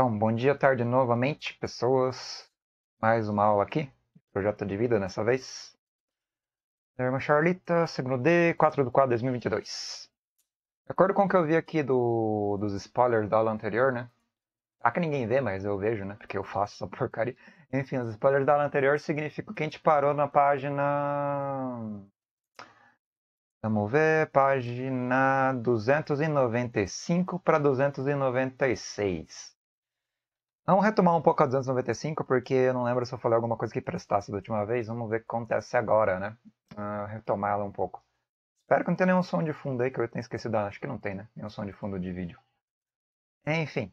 Então, bom dia, tarde novamente, pessoas. Mais uma aula aqui, projeto de vida Nessa vez. irmã Charlita, segundo D, 4 do 4 2022. De acordo com o que eu vi aqui do, dos spoilers da aula anterior, né? Ah, que ninguém vê, mas eu vejo, né? Porque eu faço essa porcaria. Enfim, os spoilers da aula anterior significam que a gente parou na página. Vamos ver, página 295 para 296. Vamos retomar um pouco a 295, porque eu não lembro se eu falei alguma coisa que prestasse da última vez. Vamos ver o que acontece agora, né? Uh, retomar ela um pouco. Espero que não tenha nenhum som de fundo aí que eu tenha esquecido. Ah, acho que não tem, né? Nenhum som de fundo de vídeo. Enfim.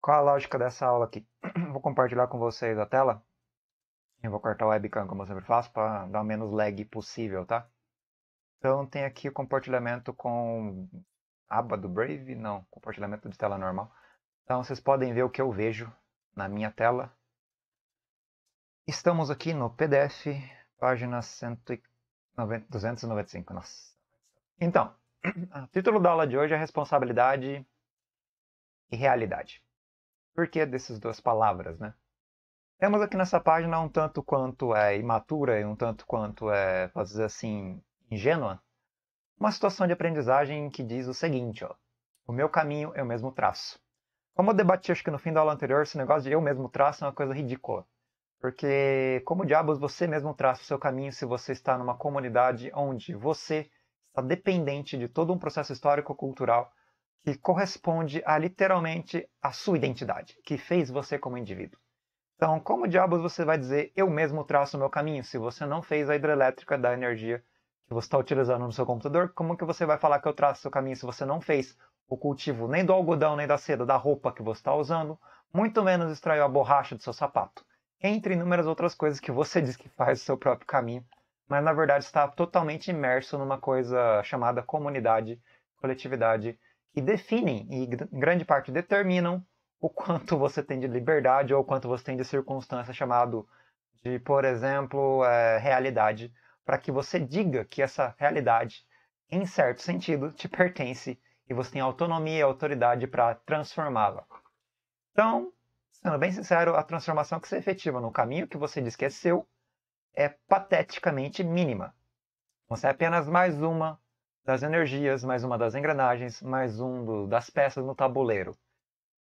Qual a lógica dessa aula aqui? Vou compartilhar com vocês a tela. Eu vou cortar o webcam, como eu sempre faço, para dar o menos lag possível, tá? Então tem aqui o compartilhamento com aba do Brave? Não, compartilhamento de tela normal. Então vocês podem ver o que eu vejo na minha tela. Estamos aqui no PDF, página 295. Nossa. Então, o título da aula de hoje é responsabilidade e realidade. Por que dessas duas palavras, né? Temos aqui nessa página um tanto quanto é imatura e um tanto quanto é, posso dizer assim, ingênua, uma situação de aprendizagem que diz o seguinte, ó, o meu caminho é o mesmo traço. Como eu debati, acho que no fim da aula anterior, esse negócio de eu mesmo traço é uma coisa ridícula. Porque como diabos você mesmo traça o seu caminho se você está numa comunidade onde você está dependente de todo um processo histórico-cultural que corresponde a literalmente a sua identidade, que fez você como indivíduo. Então, como diabos você vai dizer eu mesmo traço o meu caminho se você não fez a hidrelétrica da energia que você está utilizando no seu computador? Como que você vai falar que eu traço o seu caminho se você não fez o cultivo nem do algodão, nem da seda, da roupa que você está usando, muito menos extraiu a borracha do seu sapato. Entre inúmeras outras coisas que você diz que faz o seu próprio caminho, mas na verdade está totalmente imerso numa coisa chamada comunidade, coletividade, que definem e em grande parte determinam o quanto você tem de liberdade ou o quanto você tem de circunstância chamado de, por exemplo, é, realidade, para que você diga que essa realidade, em certo sentido, te pertence e você tem autonomia e autoridade para transformá-la. Então, sendo bem sincero, a transformação que se efetiva no caminho que você diz que é seu é pateticamente mínima. Você é apenas mais uma das energias, mais uma das engrenagens, mais um do, das peças no tabuleiro.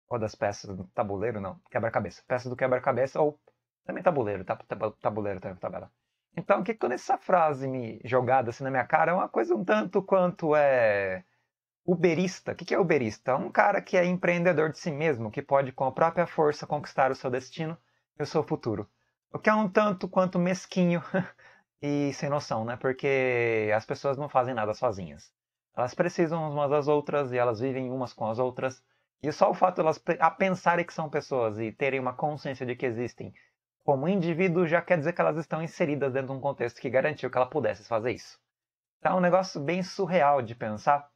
Ou das peças no tabuleiro, não, quebra-cabeça. Peças do quebra-cabeça ou também tabuleiro, tá, tabuleiro também, tabela. Então, o que quando essa frase me jogada assim na minha cara é uma coisa um tanto quanto é Uberista. O que é uberista? É um cara que é empreendedor de si mesmo, que pode com a própria força conquistar o seu destino e o seu futuro. O que é um tanto quanto mesquinho e sem noção, né? Porque as pessoas não fazem nada sozinhas. Elas precisam umas das outras e elas vivem umas com as outras. E só o fato de elas a pensarem que são pessoas e terem uma consciência de que existem como indivíduo já quer dizer que elas estão inseridas dentro de um contexto que garantiu que ela pudesse fazer isso. Então é um negócio bem surreal de pensar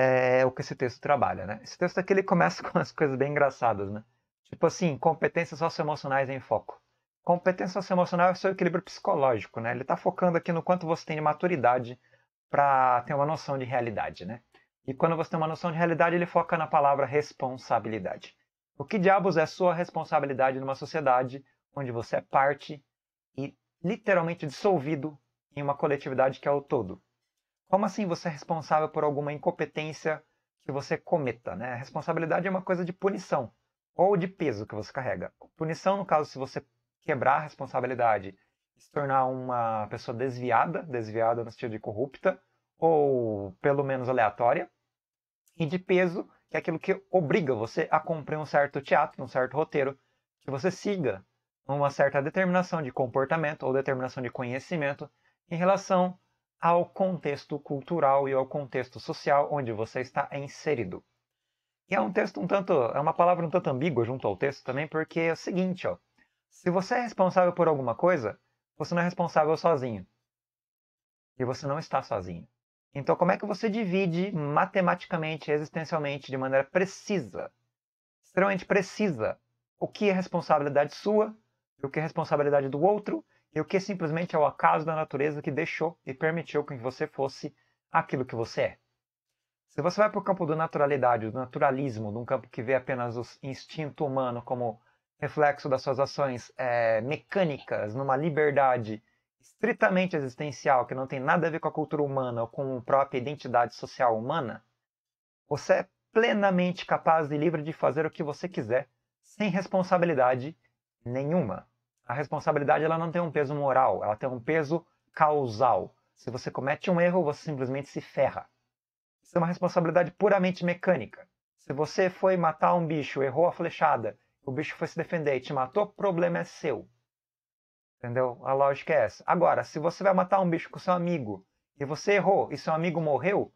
é o que esse texto trabalha, né? Esse texto aqui ele começa com umas coisas bem engraçadas, né? Tipo assim, competências socioemocionais em foco. Competência socioemocional é o seu equilíbrio psicológico, né? Ele está focando aqui no quanto você tem de maturidade para ter uma noção de realidade, né? E quando você tem uma noção de realidade, ele foca na palavra responsabilidade. O que diabos é sua responsabilidade numa sociedade onde você é parte e literalmente dissolvido em uma coletividade que é o todo? Como assim você é responsável por alguma incompetência que você cometa? Né? A responsabilidade é uma coisa de punição ou de peso que você carrega. Punição, no caso, se você quebrar a responsabilidade se tornar uma pessoa desviada, desviada no sentido de corrupta, ou pelo menos aleatória, e de peso, que é aquilo que obriga você a cumprir um certo teatro, um certo roteiro, que você siga uma certa determinação de comportamento ou determinação de conhecimento em relação ao contexto cultural e ao contexto social onde você está inserido. E é um texto um tanto, é uma palavra um tanto ambígua junto ao texto também, porque é o seguinte, ó. Se você é responsável por alguma coisa, você não é responsável sozinho. E você não está sozinho. Então, como é que você divide matematicamente, existencialmente, de maneira precisa, extremamente precisa, o que é responsabilidade sua e o que é responsabilidade do outro e o que simplesmente é o acaso da natureza que deixou e permitiu que você fosse aquilo que você é. Se você vai para o campo da naturalidade, do naturalismo, de um campo que vê apenas o instinto humano como reflexo das suas ações é, mecânicas, numa liberdade estritamente existencial, que não tem nada a ver com a cultura humana ou com a própria identidade social humana, você é plenamente capaz e livre de fazer o que você quiser, sem responsabilidade nenhuma a responsabilidade ela não tem um peso moral, ela tem um peso causal. Se você comete um erro, você simplesmente se ferra. Isso é uma responsabilidade puramente mecânica. Se você foi matar um bicho, errou a flechada, o bicho foi se defender e te matou, o problema é seu. Entendeu? A lógica é essa. Agora, se você vai matar um bicho com seu amigo e você errou e seu amigo morreu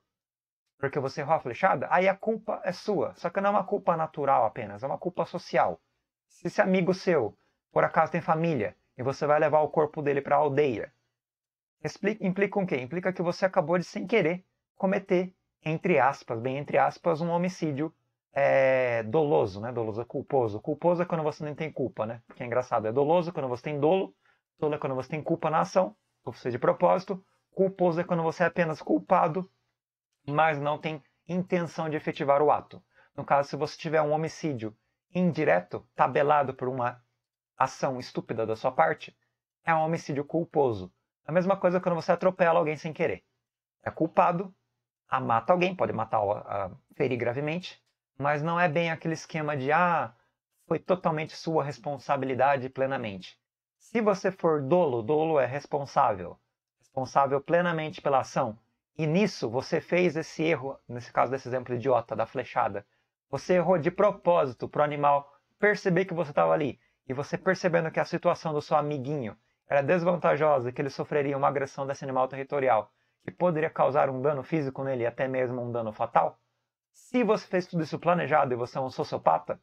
porque você errou a flechada, aí a culpa é sua. Só que não é uma culpa natural apenas, é uma culpa social. Se esse amigo seu por acaso tem família, e você vai levar o corpo dele para a aldeia. Explica, implica o quê? Implica que você acabou de, sem querer, cometer, entre aspas, bem entre aspas, um homicídio é, doloso, né? Doloso é culposo. Culposo é quando você não tem culpa, né? Que é engraçado. É doloso quando você tem dolo. Dolo é quando você tem culpa na ação, ou seja, de propósito. Culposo é quando você é apenas culpado, mas não tem intenção de efetivar o ato. No caso, se você tiver um homicídio indireto, tabelado por uma ação estúpida da sua parte, é um homicídio culposo. A mesma coisa quando você atropela alguém sem querer. É culpado, a mata alguém, pode matar, ou ferir gravemente, mas não é bem aquele esquema de ah, foi totalmente sua responsabilidade plenamente. Se você for dolo, dolo é responsável, responsável plenamente pela ação. E nisso você fez esse erro, nesse caso desse exemplo idiota da flechada. Você errou de propósito para o animal perceber que você estava ali e você percebendo que a situação do seu amiguinho era desvantajosa e que ele sofreria uma agressão desse animal territorial que poderia causar um dano físico nele e até mesmo um dano fatal, se você fez tudo isso planejado e você é um sociopata,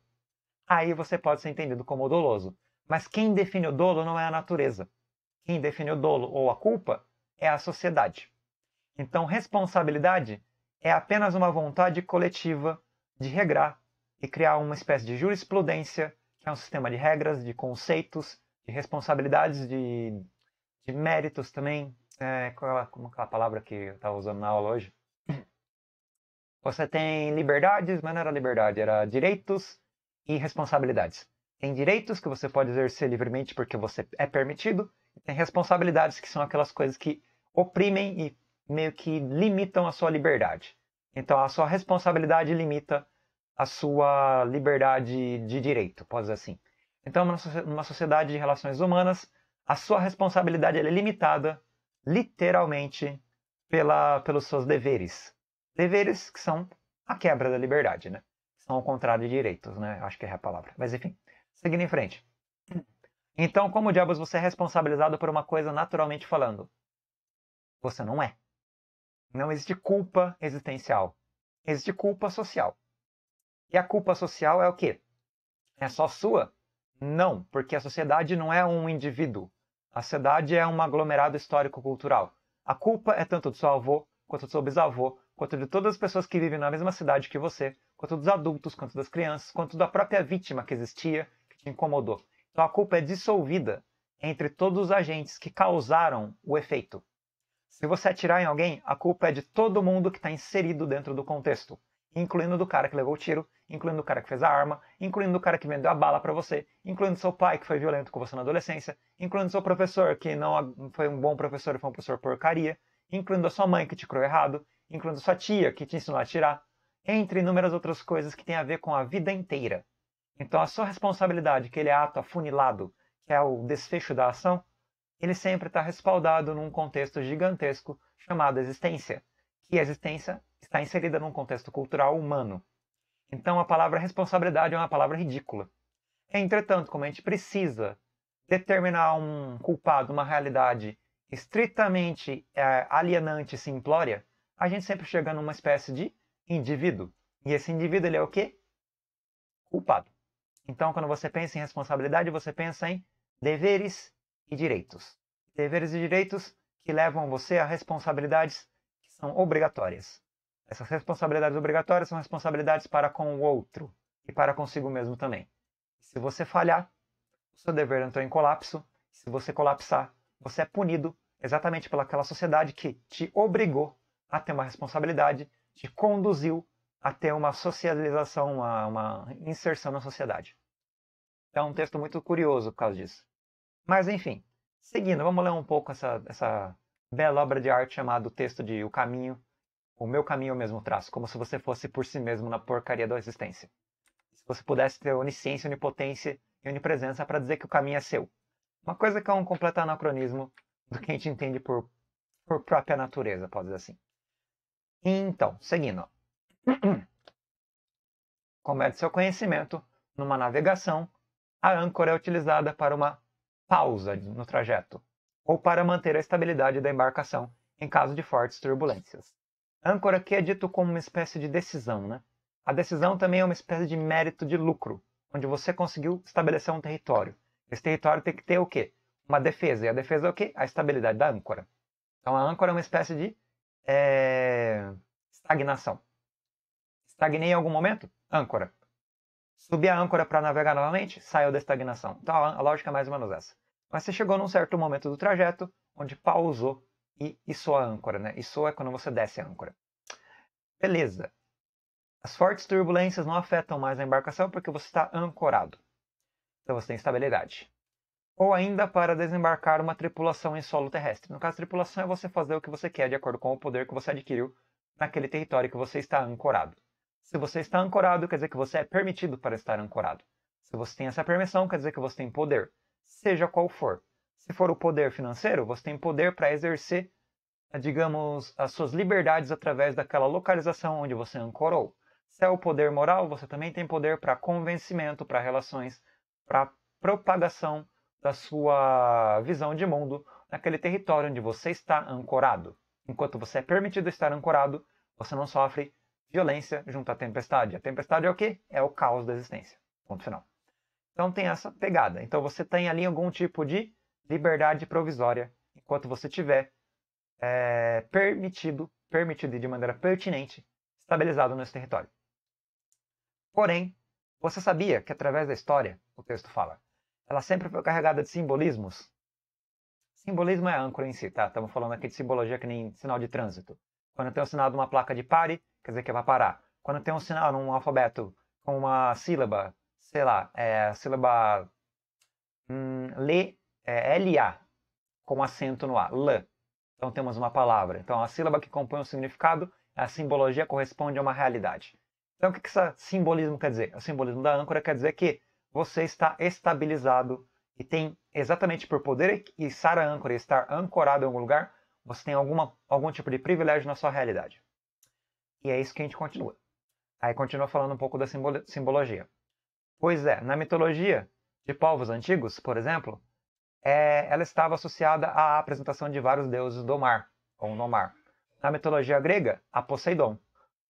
aí você pode ser entendido como doloso. Mas quem define o dolo não é a natureza. Quem define o dolo ou a culpa é a sociedade. Então, responsabilidade é apenas uma vontade coletiva de regrar e criar uma espécie de jurisprudência que é um sistema de regras, de conceitos, de responsabilidades, de, de méritos também. É, qual, é como aquela palavra que eu estava usando na aula hoje? Você tem liberdades, mas não era liberdade, era direitos e responsabilidades. Tem direitos que você pode exercer livremente porque você é permitido, e tem responsabilidades que são aquelas coisas que oprimem e meio que limitam a sua liberdade. Então a sua responsabilidade limita a sua liberdade de direito, pode dizer assim. Então, numa sociedade de relações humanas, a sua responsabilidade é limitada, literalmente, pela, pelos seus deveres. Deveres que são a quebra da liberdade, né? São o contrário de direitos, né? Acho que é a palavra. Mas enfim, seguindo em frente. Então, como diabos você é responsabilizado por uma coisa naturalmente falando? Você não é. Não existe culpa existencial. Existe culpa social. E a culpa social é o quê? É só sua? Não, porque a sociedade não é um indivíduo. A sociedade é um aglomerado histórico-cultural. A culpa é tanto do seu avô, quanto do seu bisavô, quanto de todas as pessoas que vivem na mesma cidade que você, quanto dos adultos, quanto das crianças, quanto da própria vítima que existia, que te incomodou. Então a culpa é dissolvida entre todos os agentes que causaram o efeito. Se você atirar em alguém, a culpa é de todo mundo que está inserido dentro do contexto incluindo do cara que levou o tiro, incluindo o cara que fez a arma, incluindo o cara que vendeu a bala para você, incluindo seu pai que foi violento com você na adolescência, incluindo seu professor que não foi um bom professor e foi um professor porcaria, incluindo a sua mãe que te criou errado, incluindo sua tia que te ensinou a atirar, entre inúmeras outras coisas que tem a ver com a vida inteira. Então a sua responsabilidade, aquele ato afunilado, que é o desfecho da ação, ele sempre está respaldado num contexto gigantesco chamado existência, que a existência está inserida num contexto cultural humano. Então a palavra responsabilidade é uma palavra ridícula. Entretanto, como a gente precisa determinar um culpado, uma realidade estritamente é, alienante e simplória, a gente sempre chega numa espécie de indivíduo. E esse indivíduo ele é o quê? Culpado. Então, quando você pensa em responsabilidade, você pensa em deveres e direitos. Deveres e direitos que levam você a responsabilidades que são obrigatórias. Essas responsabilidades obrigatórias são responsabilidades para com o outro e para consigo mesmo também. Se você falhar, o seu dever entrou em colapso. Se você colapsar, você é punido exatamente pelaquela sociedade que te obrigou a ter uma responsabilidade, te conduziu a ter uma socialização, uma, uma inserção na sociedade. É um texto muito curioso por causa disso. Mas, enfim, seguindo, vamos ler um pouco essa, essa bela obra de arte chamada O Texto de O Caminho, o meu caminho é o mesmo traço, como se você fosse por si mesmo na porcaria da existência. Se você pudesse ter onisciência, onipotência e onipresença para dizer que o caminho é seu. Uma coisa que é um completo anacronismo do que a gente entende por, por própria natureza, pode dizer assim. Então, seguindo. Como é de seu conhecimento, numa navegação, a âncora é utilizada para uma pausa no trajeto, ou para manter a estabilidade da embarcação em caso de fortes turbulências. Âncora aqui é dito como uma espécie de decisão, né? A decisão também é uma espécie de mérito de lucro, onde você conseguiu estabelecer um território. Esse território tem que ter o quê? Uma defesa. E a defesa é o quê? A estabilidade da âncora. Então a âncora é uma espécie de é... estagnação. Estagnei em algum momento? Âncora. Subi a âncora para navegar novamente, saiu da estagnação. Então a lógica é mais ou menos essa. Mas você chegou num certo momento do trajeto onde pausou e isso a âncora, né? Isso é quando você desce a âncora. Beleza. As fortes turbulências não afetam mais a embarcação porque você está ancorado. Então você tem estabilidade. Ou ainda para desembarcar uma tripulação em solo terrestre. No caso, tripulação é você fazer o que você quer de acordo com o poder que você adquiriu naquele território que você está ancorado. Se você está ancorado, quer dizer que você é permitido para estar ancorado. Se você tem essa permissão, quer dizer que você tem poder, seja qual for. Se for o poder financeiro, você tem poder para exercer, digamos, as suas liberdades através daquela localização onde você ancorou. Se é o poder moral, você também tem poder para convencimento, para relações, para propagação da sua visão de mundo naquele território onde você está ancorado. Enquanto você é permitido estar ancorado, você não sofre violência junto à tempestade. A tempestade é o quê? É o caos da existência. Ponto final. Então tem essa pegada. Então você tem ali algum tipo de liberdade provisória, enquanto você tiver é, permitido, permitido e de maneira pertinente, estabilizado nesse território. Porém, você sabia que através da história, o texto fala, ela sempre foi carregada de simbolismos? Simbolismo é a âncora em si, tá? Estamos falando aqui de simbologia que nem sinal de trânsito. Quando tem um sinal de uma placa de pare, quer dizer que vai parar. Quando tem um sinal num alfabeto com uma sílaba, sei lá, é, sílaba hum, é LA, com acento no A, LA. Então temos uma palavra. Então a sílaba que compõe o um significado, a simbologia corresponde a uma realidade. Então o que, que esse simbolismo quer dizer? O simbolismo da âncora quer dizer que você está estabilizado e tem exatamente por poder içar a âncora e estar ancorado em algum lugar, você tem alguma, algum tipo de privilégio na sua realidade. E é isso que a gente continua. Aí continua falando um pouco da simbolo simbologia. Pois é, na mitologia de povos antigos, por exemplo, é, ela estava associada à apresentação de vários deuses do mar, ou no mar. Na mitologia grega, a Poseidon,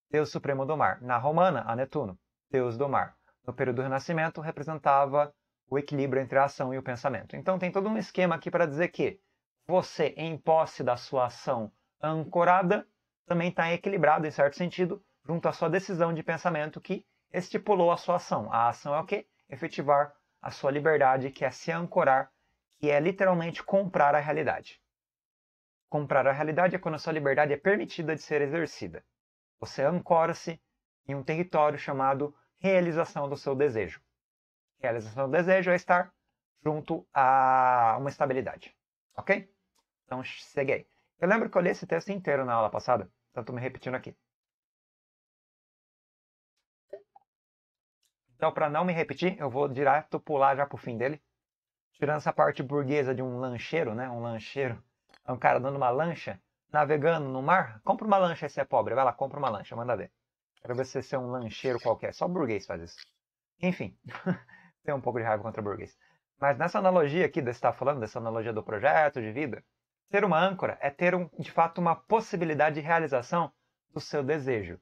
deus supremo do mar. Na romana, a Netuno, deus do mar. No período do Renascimento, representava o equilíbrio entre a ação e o pensamento. Então tem todo um esquema aqui para dizer que você, em posse da sua ação ancorada, também está equilibrado, em certo sentido, junto à sua decisão de pensamento que estipulou a sua ação. A ação é o quê? Efetivar a sua liberdade, que é se ancorar que é literalmente comprar a realidade. Comprar a realidade é quando a sua liberdade é permitida de ser exercida. Você ancora-se em um território chamado realização do seu desejo. Realização do desejo é estar junto a uma estabilidade. Ok? Então, segue aí. Eu lembro que eu li esse texto inteiro na aula passada, então estou me repetindo aqui. Então, para não me repetir, eu vou direto pular já para o fim dele tirando essa parte burguesa de um lancheiro, né? Um lancheiro, é um cara dando uma lancha, navegando no mar. Compra uma lancha se é pobre, vai lá, compra uma lancha, manda ver. Quero ver você ser é um lancheiro qualquer, só burguês faz isso. Enfim, tem um pouco de raiva contra burguês. Mas nessa analogia aqui que está falando, dessa analogia do projeto de vida, ser uma âncora é ter, um, de fato, uma possibilidade de realização do seu desejo.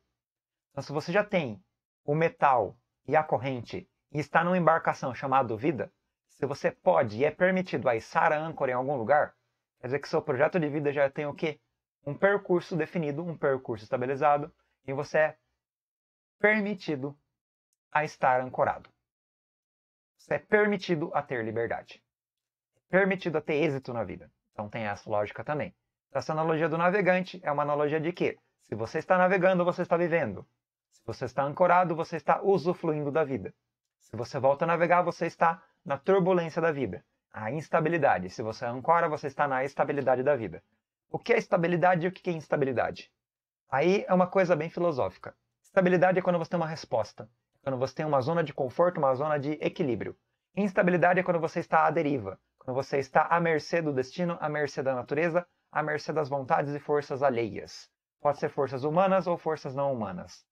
Então, se você já tem o metal e a corrente e está numa embarcação chamada vida, se você pode e é permitido içar a âncora em algum lugar, quer dizer que seu projeto de vida já tem o quê? Um percurso definido, um percurso estabilizado, e você é permitido a estar ancorado. Você é permitido a ter liberdade. Permitido a ter êxito na vida. Então tem essa lógica também. Essa analogia do navegante é uma analogia de que se você está navegando, você está vivendo. Se você está ancorado, você está usufruindo da vida. Se você volta a navegar, você está na turbulência da vida, a instabilidade. Se você é ancora, você está na estabilidade da vida. O que é estabilidade e o que é instabilidade? Aí é uma coisa bem filosófica. Estabilidade é quando você tem uma resposta, é quando você tem uma zona de conforto, uma zona de equilíbrio. Instabilidade é quando você está à deriva, quando você está à mercê do destino, à mercê da natureza, à mercê das vontades e forças alheias. Pode ser forças humanas ou forças não humanas.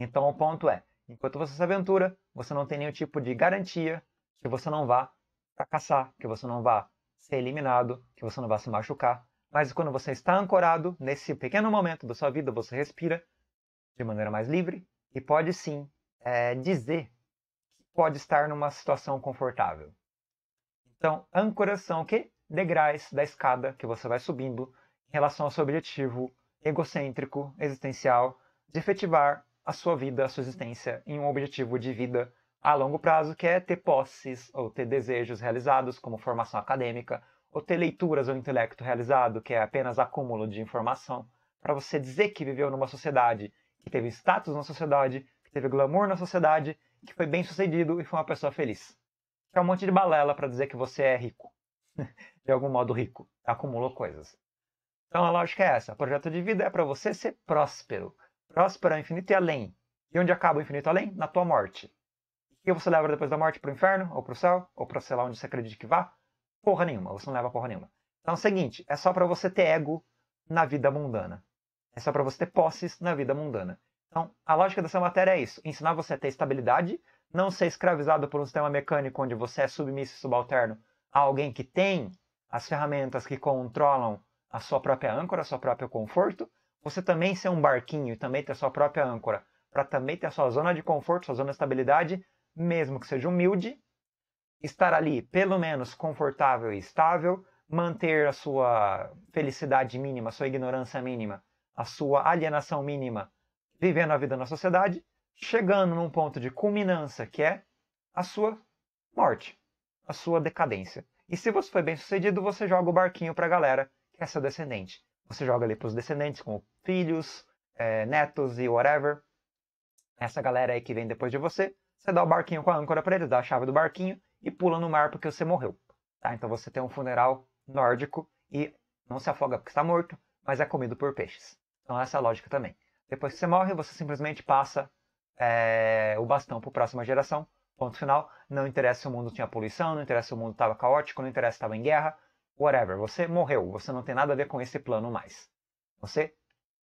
Então o ponto é, enquanto você se aventura, você não tem nenhum tipo de garantia, que você não vá fracassar, que você não vá ser eliminado, que você não vá se machucar. Mas quando você está ancorado, nesse pequeno momento da sua vida, você respira de maneira mais livre e pode sim é, dizer que pode estar numa situação confortável. Então, âncoras são o quê? Degraus da escada que você vai subindo em relação ao seu objetivo egocêntrico, existencial, de efetivar a sua vida, a sua existência em um objetivo de vida a longo prazo, que é ter posses ou ter desejos realizados, como formação acadêmica, ou ter leituras ou intelecto realizado, que é apenas acúmulo de informação, para você dizer que viveu numa sociedade, que teve status na sociedade, que teve glamour na sociedade, que foi bem sucedido e foi uma pessoa feliz. é um monte de balela para dizer que você é rico. de algum modo rico, acumulou coisas. Então a lógica é essa: o projeto de vida é para você ser próspero. Próspero ao infinito e além. E onde acaba o infinito além? Na tua morte. E você leva depois da morte para o inferno, ou para o céu, ou para sei lá onde você acredita que vá? Porra nenhuma, você não leva porra nenhuma. Então é o seguinte, é só para você ter ego na vida mundana. É só para você ter posses na vida mundana. Então, a lógica dessa matéria é isso: ensinar você a ter estabilidade, não ser escravizado por um sistema mecânico onde você é submisso e subalterno a alguém que tem as ferramentas que controlam a sua própria âncora, a sua própria conforto. Você também ser um barquinho e também ter a sua própria âncora, para também ter a sua zona de conforto, sua zona de estabilidade, mesmo que seja humilde, estar ali pelo menos confortável e estável, manter a sua felicidade mínima, a sua ignorância mínima, a sua alienação mínima, vivendo a vida na sociedade, chegando num ponto de culminância que é a sua morte, a sua decadência. E se você foi bem sucedido, você joga o barquinho para a galera que é seu descendente. Você joga ali para os descendentes, com filhos, é, netos e whatever. Essa galera aí que vem depois de você você dá o barquinho com a âncora para eles, dá a chave do barquinho e pula no mar porque você morreu. Tá? Então você tem um funeral nórdico e não se afoga porque está morto, mas é comido por peixes. Então essa é a lógica também. Depois que você morre, você simplesmente passa é, o bastão para a próxima geração. Ponto final. Não interessa se o mundo tinha poluição, não interessa se o mundo estava caótico, não interessa se estava em guerra, whatever. Você morreu, você não tem nada a ver com esse plano mais. Você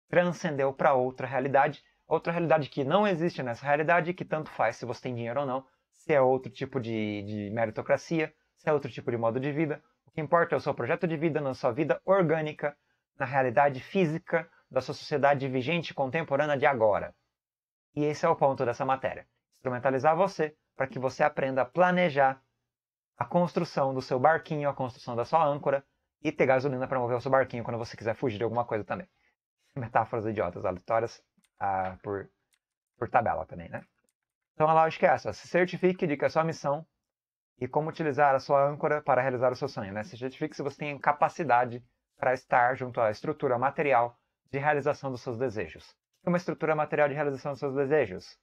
transcendeu para outra realidade Outra realidade que não existe nessa realidade, que tanto faz se você tem dinheiro ou não, se é outro tipo de, de meritocracia, se é outro tipo de modo de vida. O que importa é o seu projeto de vida, na sua vida orgânica, na realidade física da sua sociedade vigente contemporânea de agora. E esse é o ponto dessa matéria: instrumentalizar você para que você aprenda a planejar a construção do seu barquinho, a construção da sua âncora e ter gasolina para mover o seu barquinho quando você quiser fugir de alguma coisa também. Metáforas idiotas, aleatórias, por, por tabela também, né? Então a lógica é essa, se certifique de que a sua missão e como utilizar a sua âncora para realizar o seu sonho, né? Se certifique se você tem capacidade para estar junto à estrutura material de realização dos seus desejos. Uma estrutura material de realização dos seus desejos.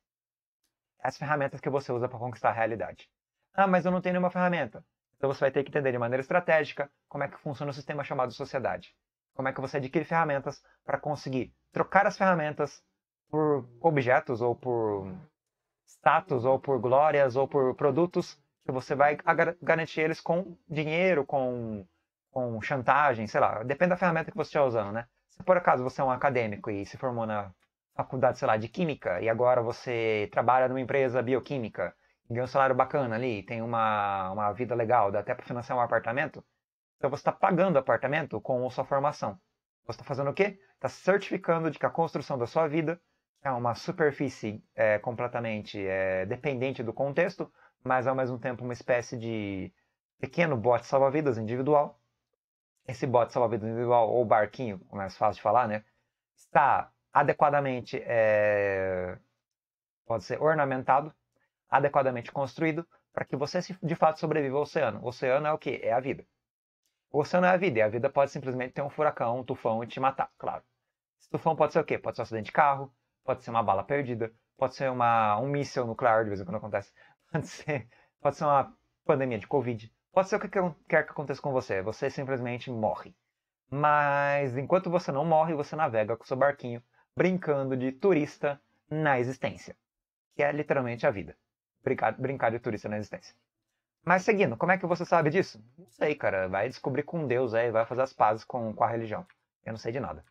É as ferramentas que você usa para conquistar a realidade. Ah, mas eu não tenho nenhuma ferramenta. Então você vai ter que entender de maneira estratégica como é que funciona o sistema chamado sociedade. Como é que você adquire ferramentas para conseguir trocar as ferramentas por objetos ou por status ou por glórias ou por produtos que você vai garantir eles com dinheiro, com, com chantagem, sei lá. Depende da ferramenta que você está usando, né? Se por acaso você é um acadêmico e se formou na faculdade, sei lá, de química e agora você trabalha numa empresa bioquímica e ganha um salário bacana ali, tem uma, uma vida legal, dá até para financiar um apartamento, então você está pagando o apartamento com sua formação. Você está fazendo o quê? Está certificando de que a construção da sua vida é uma superfície é, completamente é, dependente do contexto, mas ao mesmo tempo uma espécie de pequeno bote salva-vidas individual. Esse bote salva-vidas individual, ou barquinho, mais é fácil de falar, né? Está adequadamente, é... pode ser ornamentado, adequadamente construído, para que você de fato sobreviva ao oceano. O oceano é o que? É a vida. O oceano é a vida, e a vida pode simplesmente ter um furacão, um tufão e te matar, claro. Esse tufão pode ser o quê? Pode ser um acidente de carro, pode ser uma bala perdida, pode ser uma, um míssil nuclear de vez em quando acontece, pode ser, pode ser uma pandemia de Covid, pode ser o que quer que aconteça com você, você simplesmente morre. Mas enquanto você não morre, você navega com seu barquinho, brincando de turista na existência, que é literalmente a vida. Brincar, brincar de turista na existência. Mas seguindo, como é que você sabe disso? Não sei, cara. Vai descobrir com Deus aí, é, vai fazer as pazes com, com a religião. Eu não sei de nada.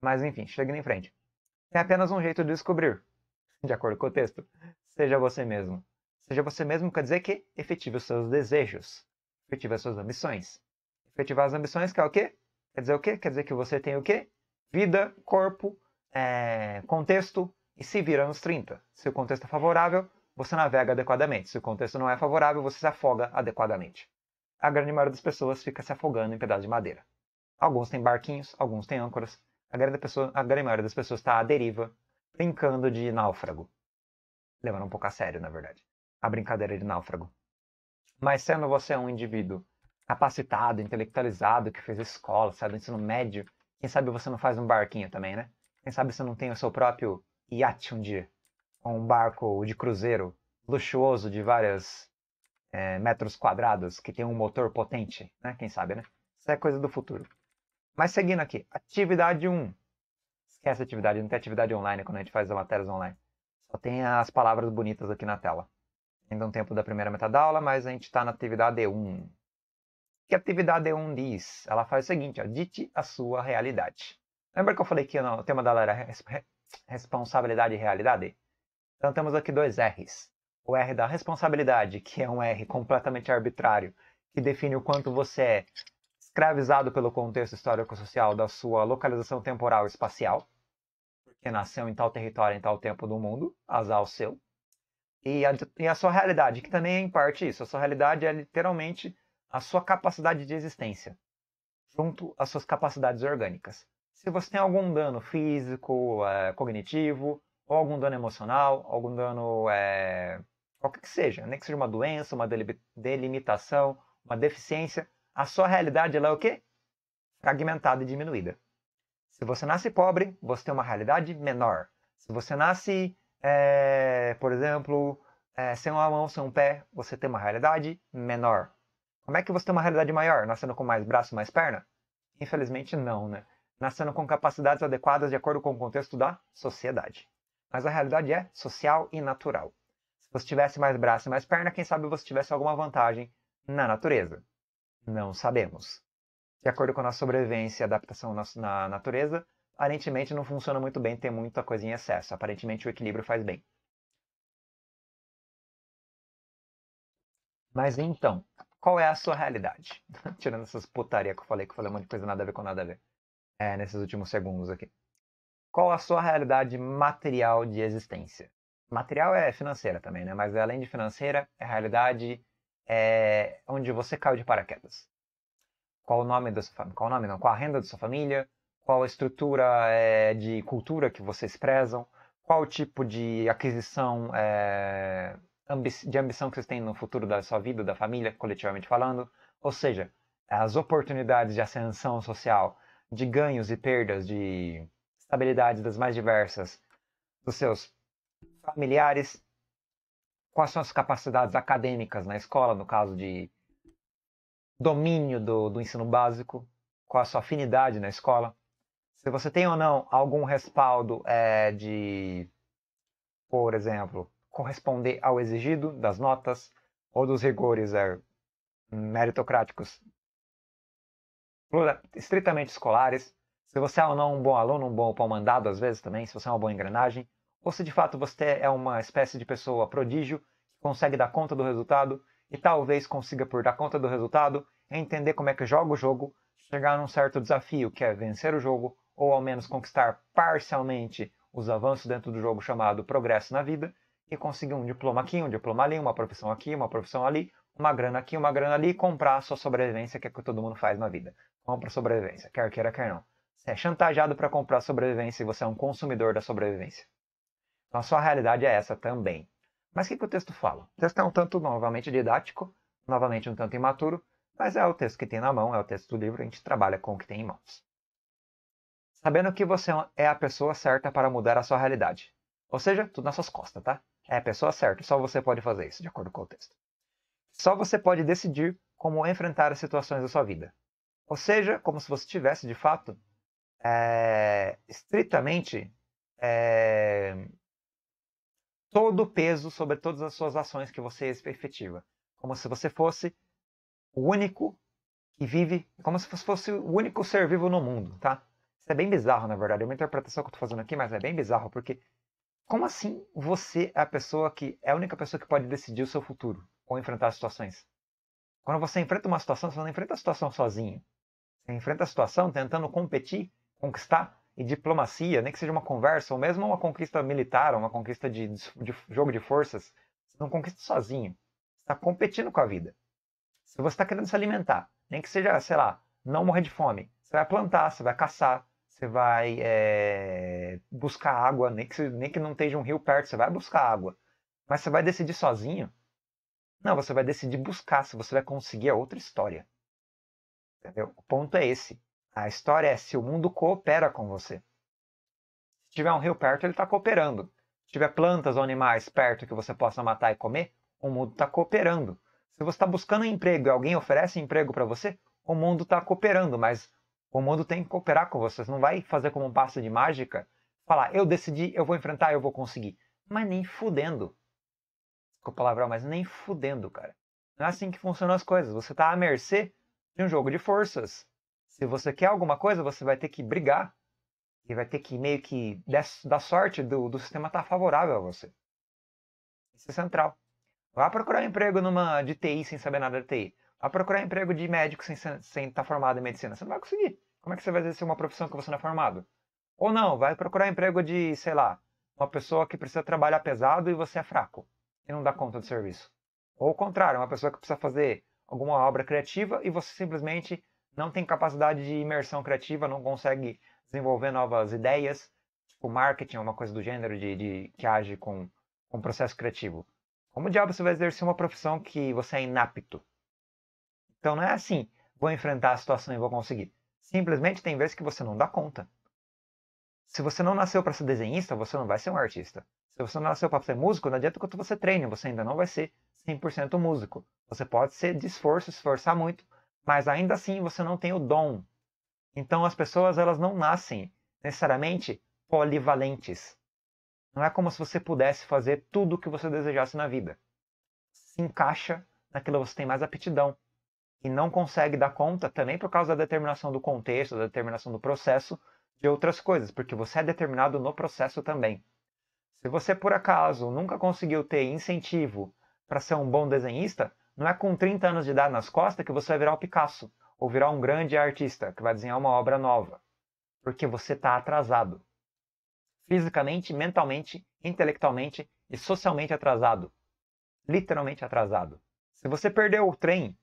Mas enfim, chegando em frente. Tem apenas um jeito de descobrir, de acordo com o texto. Seja você mesmo. Seja você mesmo quer dizer que efetive os seus desejos, efetive as suas ambições. Efetivar as ambições quer o quê? Quer dizer o quê? Quer dizer que você tem o quê? Vida, corpo, é, contexto e se vira nos 30. Se o contexto é favorável, você navega adequadamente. Se o contexto não é favorável, você se afoga adequadamente. A grande maioria das pessoas fica se afogando em pedaços de madeira. Alguns têm barquinhos, alguns têm âncoras, a grande, pessoa, a grande maioria das pessoas está à deriva, brincando de náufrago. Levando um pouco a sério, na verdade, a brincadeira de náufrago. Mas sendo você um indivíduo capacitado, intelectualizado, que fez escola, sabe ensino médio, quem sabe você não faz um barquinho também, né? Quem sabe você não tem o seu próprio iate um dia, ou um barco de cruzeiro luxuoso de vários é, eh, metros quadrados, que tem um motor potente, né? Quem sabe, né? Isso é coisa do futuro. Mas seguindo aqui, atividade 1. Esquece atividade, não tem atividade online quando a gente faz as matérias online. Só tem as palavras bonitas aqui na tela. Ainda um tempo da primeira metade da aula, mas a gente está na atividade 1. O que a atividade 1 diz? Ela faz o seguinte, ó, dite a sua realidade. Lembra que eu falei que o tema dela era responsabilidade e realidade? Então temos aqui dois R's. O R da responsabilidade, que é um R completamente arbitrário, que define o quanto você é escravizado pelo contexto histórico-social da sua localização temporal e espacial, porque nasceu em tal território, em tal tempo do mundo, azar o seu, e a, e a sua realidade, que também é em parte isso. A sua realidade é literalmente a sua capacidade de existência, junto às suas capacidades orgânicas. Se você tem algum dano físico, é, cognitivo, ou algum dano emocional, algum dano é, qualquer que seja, nem que seja uma doença, uma delimitação, uma deficiência, a sua realidade ela é o quê? Fragmentada e diminuída. Se você nasce pobre, você tem uma realidade menor. Se você nasce, é, por exemplo, é, sem uma mão, sem um pé, você tem uma realidade menor. Como é que você tem uma realidade maior? Nascendo com mais braço, mais perna? Infelizmente não, né? Nascendo com capacidades adequadas de acordo com o contexto da sociedade. Mas a realidade é social e natural. Se você tivesse mais braço e mais perna, quem sabe você tivesse alguma vantagem na natureza. Não sabemos. De acordo com a nossa sobrevivência e adaptação na natureza, aparentemente não funciona muito bem ter muita coisa em excesso. Aparentemente o equilíbrio faz bem. Mas então, qual é a sua realidade? Tirando essas putaria que eu falei, que eu falei um monte de coisa nada a ver com nada a ver. É, nesses últimos segundos aqui. Qual a sua realidade material de existência? Material é financeira também, né? Mas além de financeira, é realidade é onde você caiu de paraquedas. Qual o nome da sua família? Qual o nome não? Qual a renda da sua família? Qual a estrutura é, de cultura que vocês prezam? Qual o tipo de aquisição é, ambi de ambição que vocês têm no futuro da sua vida, da família, coletivamente falando? Ou seja, as oportunidades de ascensão social, de ganhos e perdas, de estabilidades das mais diversas dos seus familiares, quais são as capacidades acadêmicas na escola, no caso de domínio do, do ensino básico, qual a sua afinidade na escola, se você tem ou não algum respaldo é, de, por exemplo, corresponder ao exigido das notas ou dos rigores é, meritocráticos estritamente escolares, se você é ou não um bom aluno, um bom pão mandado às vezes também, se você é uma boa engrenagem, ou se de fato você é uma espécie de pessoa prodígio que consegue dar conta do resultado e talvez consiga, por dar conta do resultado, entender como é que joga o jogo, chegar num certo desafio que é vencer o jogo ou ao menos conquistar parcialmente os avanços dentro do jogo chamado progresso na vida e conseguir um diploma aqui, um diploma ali, uma profissão aqui, uma profissão ali, uma grana aqui, uma grana ali e comprar a sua sobrevivência, que é o que todo mundo faz na vida. Compra sobrevivência, quer queira, quer não. Você é chantageado para comprar sobrevivência e você é um consumidor da sobrevivência. Então a sua realidade é essa também. Mas o que, que o texto fala? O texto é um tanto novamente didático, novamente um tanto imaturo, mas é o texto que tem na mão, é o texto do livro, a gente trabalha com o que tem em mãos. Sabendo que você é a pessoa certa para mudar a sua realidade. Ou seja, tudo nas suas costas, tá? É a pessoa certa, só você pode fazer isso, de acordo com o texto. Só você pode decidir como enfrentar as situações da sua vida. Ou seja, como se você tivesse, de fato, é, estritamente é, todo o peso sobre todas as suas ações que você efetiva. Como se você fosse o único que vive, como se fosse o único ser vivo no mundo, tá? Isso é bem bizarro, na verdade. É uma interpretação que eu tô fazendo aqui, mas é bem bizarro, porque como assim você é a pessoa que é a única pessoa que pode decidir o seu futuro ou enfrentar as situações? Quando você enfrenta uma situação, você não enfrenta a situação sozinho. Você enfrenta a situação tentando competir, conquistar e diplomacia, nem que seja uma conversa, ou mesmo uma conquista militar, uma conquista de, de jogo de forças, você não conquista sozinho. Você está competindo com a vida. Se você está querendo se alimentar, nem que seja, sei lá, não morrer de fome, você vai plantar, você vai caçar, você vai é, buscar água, nem que, nem que não esteja um rio perto, você vai buscar água. Mas você vai decidir sozinho? Não, você vai decidir buscar, se você vai conseguir a é outra história. Entendeu? O ponto é esse. A história é se o mundo coopera com você. Se tiver um rio perto, ele está cooperando. Se tiver plantas ou animais perto que você possa matar e comer, o mundo está cooperando. Se você está buscando um emprego e alguém oferece emprego para você, o mundo está cooperando, mas o mundo tem que cooperar com você. Você não vai fazer como um passo de mágica, falar, eu decidi, eu vou enfrentar, eu vou conseguir. Mas nem fudendo. Desculpa o palavrão, mas nem fudendo, cara. Não é assim que funcionam as coisas. Você está à mercê de um jogo de forças. Se você quer alguma coisa, você vai ter que brigar. E vai ter que meio que dar sorte do, do sistema estar tá favorável a você. Isso é central. Vá procurar emprego numa de TI sem saber nada de TI. Vá procurar emprego de médico sem estar sem tá formado em medicina. Você não vai conseguir. Como é que você vai exercer uma profissão que você não é formado? Ou não, vai procurar emprego de, sei lá, uma pessoa que precisa trabalhar pesado e você é fraco e não dá conta do serviço. Ou o contrário, uma pessoa que precisa fazer alguma obra criativa e você simplesmente não tem capacidade de imersão criativa, não consegue desenvolver novas ideias. Tipo, marketing é uma coisa do gênero de, de que age com, com o processo criativo. Como diabo você vai exercer uma profissão que você é inapto? Então não é assim, vou enfrentar a situação e vou conseguir. Simplesmente tem vezes que você não dá conta. Se você não nasceu para ser desenhista, você não vai ser um artista. Se você não nasceu para ser músico, não adianta quanto você treine, você ainda não vai ser 100% músico. Você pode ser de esforço, esforçar muito, mas ainda assim você não tem o dom. Então as pessoas elas não nascem necessariamente polivalentes. Não é como se você pudesse fazer tudo o que você desejasse na vida. Se encaixa naquilo que você tem mais aptidão e não consegue dar conta também por causa da determinação do contexto, da determinação do processo, de outras coisas, porque você é determinado no processo também. Se você por acaso nunca conseguiu ter incentivo para ser um bom desenhista, não é com 30 anos de idade nas costas que você vai virar o Picasso ou virar um grande artista que vai desenhar uma obra nova, porque você está atrasado. Fisicamente, mentalmente, intelectualmente e socialmente atrasado. Literalmente atrasado. Se você perdeu o trem,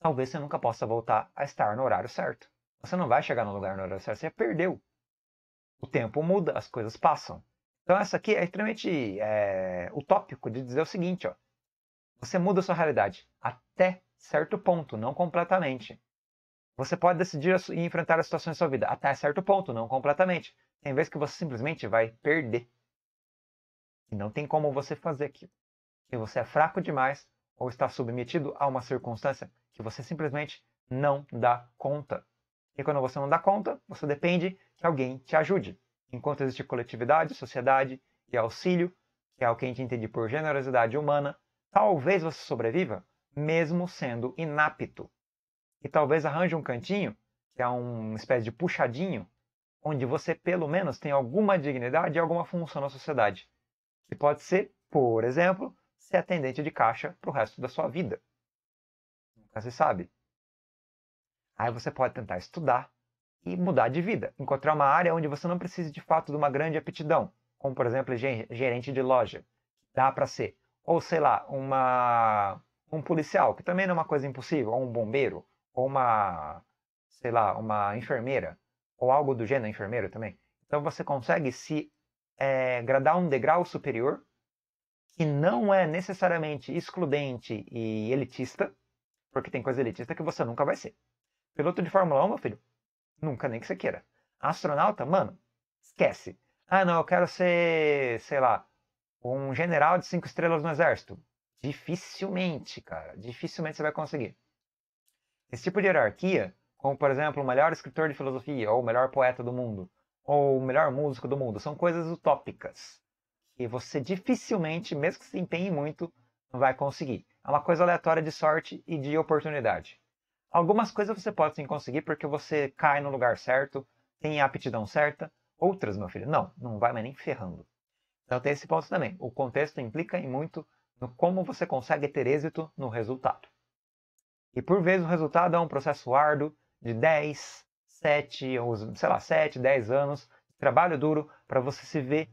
talvez você nunca possa voltar a estar no horário certo. Você não vai chegar no lugar no horário certo, você perdeu. O tempo muda, as coisas passam. Então, essa aqui é extremamente é, utópico de dizer o seguinte: ó, você muda sua realidade até certo ponto, não completamente. Você pode decidir e enfrentar as situações da sua vida até certo ponto, não completamente. Tem vez que você simplesmente vai perder. E não tem como você fazer aquilo. E você é fraco demais ou está submetido a uma circunstância que você simplesmente não dá conta. E quando você não dá conta, você depende que alguém te ajude. Enquanto existe coletividade, sociedade e auxílio, que é o que a gente entende por generosidade humana, Talvez você sobreviva mesmo sendo inapto. E talvez arranje um cantinho, que é uma espécie de puxadinho, onde você pelo menos tem alguma dignidade e alguma função na sociedade. e pode ser, por exemplo, ser atendente de caixa para o resto da sua vida. Nunca se sabe. Aí você pode tentar estudar e mudar de vida, encontrar uma área onde você não precise de fato de uma grande aptidão, como por exemplo gerente de loja. Dá para ser ou sei lá, uma, um policial, que também não é uma coisa impossível, ou um bombeiro, ou uma, sei lá, uma enfermeira, ou algo do gênero, enfermeiro também. Então você consegue se é, gradar um degrau superior, que não é necessariamente excludente e elitista, porque tem coisa elitista que você nunca vai ser. Piloto de Fórmula 1, meu filho, nunca nem que você queira. Astronauta, mano, esquece. Ah, não, eu quero ser, sei lá, um general de cinco estrelas no exército? Dificilmente, cara. Dificilmente você vai conseguir. Esse tipo de hierarquia, como por exemplo o melhor escritor de filosofia, ou o melhor poeta do mundo, ou o melhor músico do mundo, são coisas utópicas. E você dificilmente, mesmo que se empenhe muito, não vai conseguir. É uma coisa aleatória de sorte e de oportunidade. Algumas coisas você pode sim conseguir porque você cai no lugar certo, tem a aptidão certa. Outras, meu filho, não, não vai mais nem ferrando. Então tem esse ponto também. O contexto implica em muito no como você consegue ter êxito no resultado. E por vezes o resultado é um processo árduo de 10, 7, ou sei lá, 7, 10 anos de trabalho duro para você se ver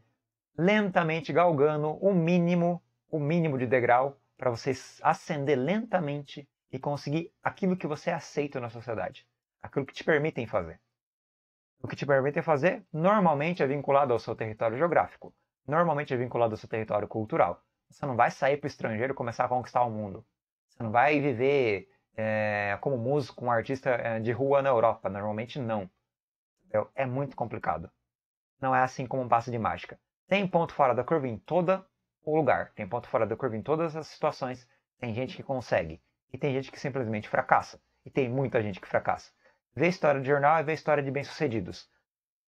lentamente galgando o mínimo, o mínimo de degrau para você ascender lentamente e conseguir aquilo que você é aceita na sociedade, aquilo que te permitem fazer. O que te permitem fazer normalmente é vinculado ao seu território geográfico, normalmente é vinculado ao seu território cultural. Você não vai sair para o estrangeiro e começar a conquistar o mundo. Você não vai viver é, como músico, um artista eh, de rua na Europa. Normalmente não. É muito complicado. Não é assim como um passe de mágica. Tem ponto fora da curva em todo o lugar. Tem ponto fora da curva em todas as situações. Tem gente que consegue. E tem gente que simplesmente fracassa. E tem muita gente que fracassa. Vê história de jornal e vê história de bem-sucedidos.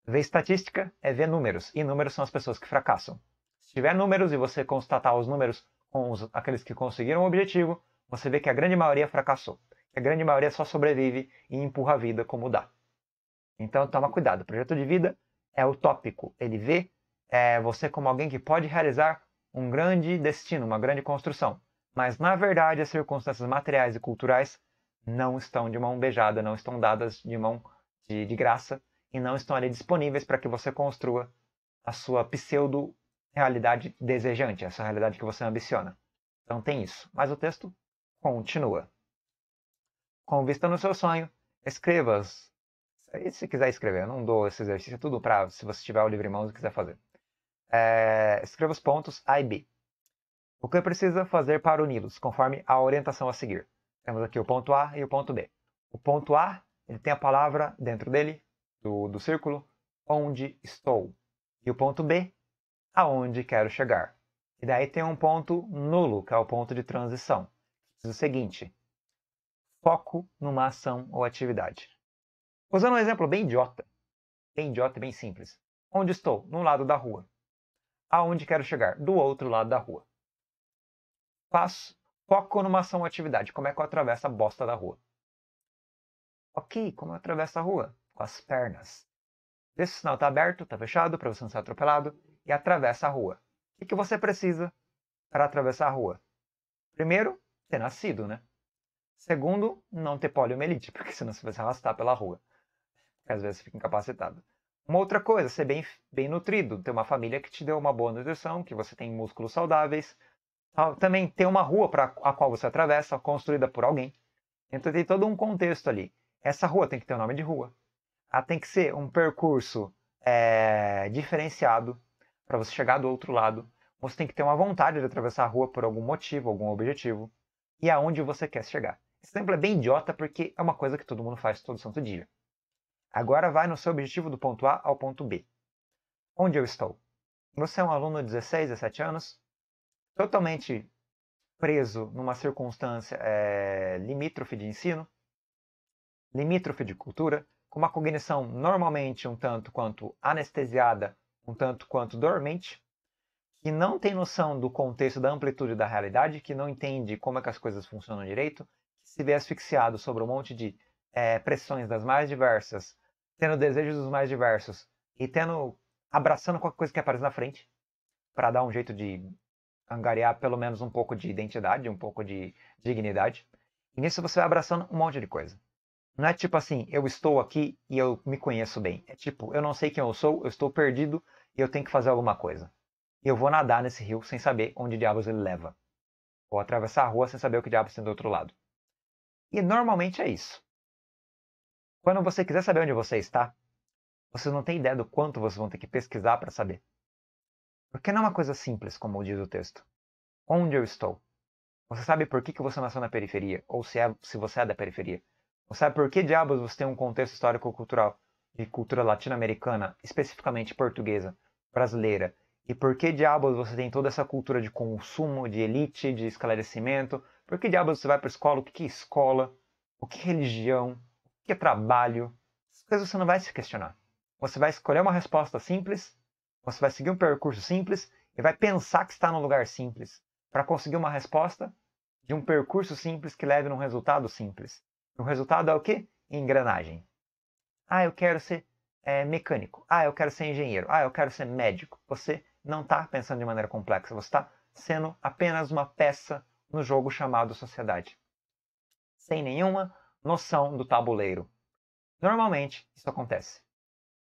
Ver estatística é ver números, e números são as pessoas que fracassam. Se tiver números e você constatar os números com os, aqueles que conseguiram o objetivo, você vê que a grande maioria fracassou. a grande maioria só sobrevive e empurra a vida como dá. Então toma cuidado. O projeto de vida é utópico. Ele vê é, você como alguém que pode realizar um grande destino, uma grande construção. Mas na verdade as circunstâncias materiais e culturais não estão de mão beijada, não estão dadas de mão de, de graça e não estão ali disponíveis para que você construa a sua pseudo realidade desejante, essa realidade que você ambiciona. Então tem isso. Mas o texto continua. Com vista no seu sonho, escreva. E se quiser escrever, eu não dou esse exercício, é tudo para se você tiver o livre mãos e quiser fazer. É, escreva os pontos A e B. O que precisa fazer para uni-los, conforme a orientação a seguir? Temos aqui o ponto A e o ponto B. O ponto A ele tem a palavra dentro dele do, do círculo, onde estou. E o ponto B, aonde quero chegar. E daí tem um ponto nulo, que é o ponto de transição. Diz o seguinte: foco numa ação ou atividade. Usando um exemplo bem idiota, bem idiota e bem simples. Onde estou? no lado da rua. Aonde quero chegar? Do outro lado da rua. Faço, foco numa ação ou atividade. Como é que eu atravesso a bosta da rua? Ok, como eu atravesso a rua? com as pernas. Esse sinal está aberto, está fechado, para você não ser atropelado, e atravessa a rua. O que você precisa para atravessar a rua? Primeiro, ter nascido, né? Segundo, não ter poliomielite, porque senão você vai se arrastar pela rua. Porque às vezes você fica incapacitado. Uma outra coisa, ser bem, bem nutrido, ter uma família que te deu uma boa nutrição, que você tem músculos saudáveis. Ah, também ter uma rua para a qual você atravessa, construída por alguém. Então tem todo um contexto ali. Essa rua tem que ter o um nome de rua. Ela ah, tem que ser um percurso é, diferenciado para você chegar do outro lado. Você tem que ter uma vontade de atravessar a rua por algum motivo, algum objetivo e aonde você quer chegar. Esse exemplo é bem idiota porque é uma coisa que todo mundo faz todo santo dia. Agora vai no seu objetivo do ponto A ao ponto B. Onde eu estou? Você é um aluno de 16, 17 anos, totalmente preso numa circunstância é, limítrofe de ensino, limítrofe de cultura, com uma cognição normalmente um tanto quanto anestesiada, um tanto quanto dormente, que não tem noção do contexto, da amplitude da realidade, que não entende como é que as coisas funcionam direito, que se vê asfixiado sobre um monte de é, pressões das mais diversas, tendo desejos dos mais diversos e tendo abraçando qualquer coisa que aparece na frente para dar um jeito de angariar pelo menos um pouco de identidade, um pouco de dignidade. E nisso você vai abraçando um monte de coisa. Não é tipo assim, eu estou aqui e eu me conheço bem. É tipo, eu não sei quem eu sou, eu estou perdido e eu tenho que fazer alguma coisa. Eu vou nadar nesse rio sem saber onde diabos ele leva. Ou atravessar a rua sem saber o que diabos tem do outro lado. E normalmente é isso. Quando você quiser saber onde você está, você não tem ideia do quanto vocês vão ter que pesquisar para saber. Porque não é uma coisa simples, como diz o texto. Onde eu estou? Você sabe por que, que você nasceu na periferia, ou se, é, se você é da periferia. Sabe por que diabos você tem um contexto histórico-cultural de cultura latino-americana, especificamente portuguesa, brasileira? E por que diabos você tem toda essa cultura de consumo, de elite, de esclarecimento? Por que diabos você vai para escola? O que é escola? O que é religião? O que é trabalho? Essas coisas você não vai se questionar. Você vai escolher uma resposta simples, você vai seguir um percurso simples e vai pensar que está no lugar simples para conseguir uma resposta de um percurso simples que leve num resultado simples. O resultado é o quê? Engrenagem. Ah, eu quero ser é, mecânico. Ah, eu quero ser engenheiro. Ah, eu quero ser médico. Você não está pensando de maneira complexa. Você está sendo apenas uma peça no jogo chamado sociedade. Sem nenhuma noção do tabuleiro. Normalmente, isso acontece.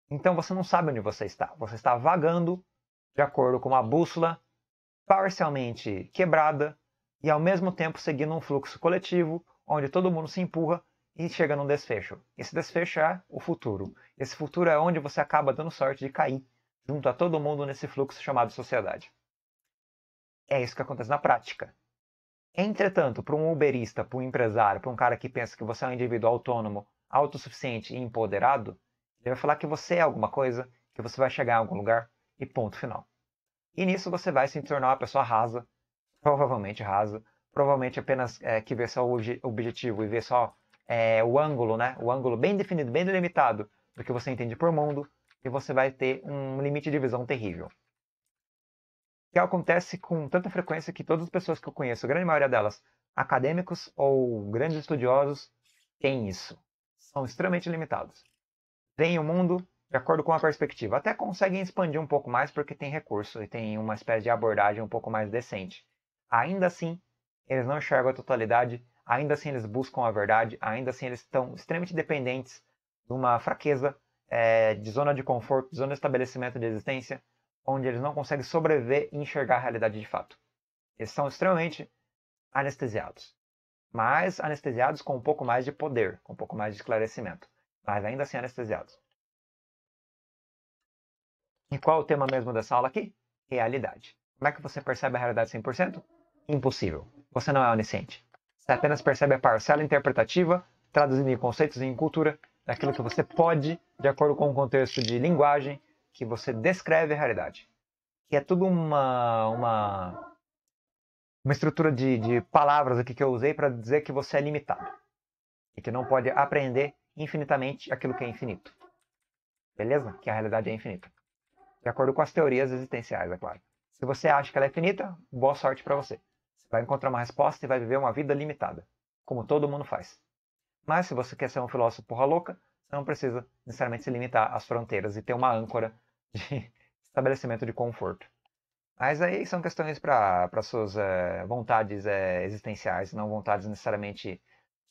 Então você não sabe onde você está. Você está vagando de acordo com uma bússola parcialmente quebrada e ao mesmo tempo seguindo um fluxo coletivo onde todo mundo se empurra e chega num desfecho. Esse desfecho é o futuro. Esse futuro é onde você acaba dando sorte de cair junto a todo mundo nesse fluxo chamado sociedade. É isso que acontece na prática. Entretanto, para um uberista, para um empresário, para um cara que pensa que você é um indivíduo autônomo, autossuficiente e empoderado, ele vai falar que você é alguma coisa, que você vai chegar em algum lugar e ponto final. E nisso você vai se tornar uma pessoa rasa, provavelmente rasa, provavelmente apenas é, que vê só o objetivo e vê só é, o ângulo, né? O ângulo bem definido, bem delimitado do que você entende por mundo, e você vai ter um limite de visão terrível. Que acontece com tanta frequência que todas as pessoas que eu conheço, a grande maioria delas, acadêmicos ou grandes estudiosos, têm isso. São extremamente limitados. Veem o mundo de acordo com a perspectiva. Até conseguem expandir um pouco mais porque tem recurso e tem uma espécie de abordagem um pouco mais decente. Ainda assim, eles não enxergam a totalidade, ainda assim eles buscam a verdade, ainda assim eles estão extremamente dependentes de uma fraqueza, é, de zona de conforto, de zona de estabelecimento de existência, onde eles não conseguem sobreviver e enxergar a realidade de fato. Eles são extremamente anestesiados, mas anestesiados com um pouco mais de poder, com um pouco mais de esclarecimento, mas ainda assim anestesiados. E qual é o tema mesmo dessa aula aqui? Realidade. Como é que você percebe a realidade 100%? impossível. Você não é onisciente. Você apenas percebe a parcela interpretativa, traduzindo em conceitos e em cultura, daquilo que você pode, de acordo com o contexto de linguagem que você descreve a realidade. Que é tudo uma, uma, uma estrutura de, de palavras aqui que eu usei para dizer que você é limitado. E que não pode aprender infinitamente aquilo que é infinito. Beleza? Que a realidade é infinita. De acordo com as teorias existenciais, é claro. Se você acha que ela é finita, boa sorte para você vai encontrar uma resposta e vai viver uma vida limitada, como todo mundo faz. Mas se você quer ser um filósofo porra louca, você não precisa necessariamente se limitar às fronteiras e ter uma âncora de estabelecimento de conforto. Mas aí são questões para suas é, vontades é, existenciais, não vontades necessariamente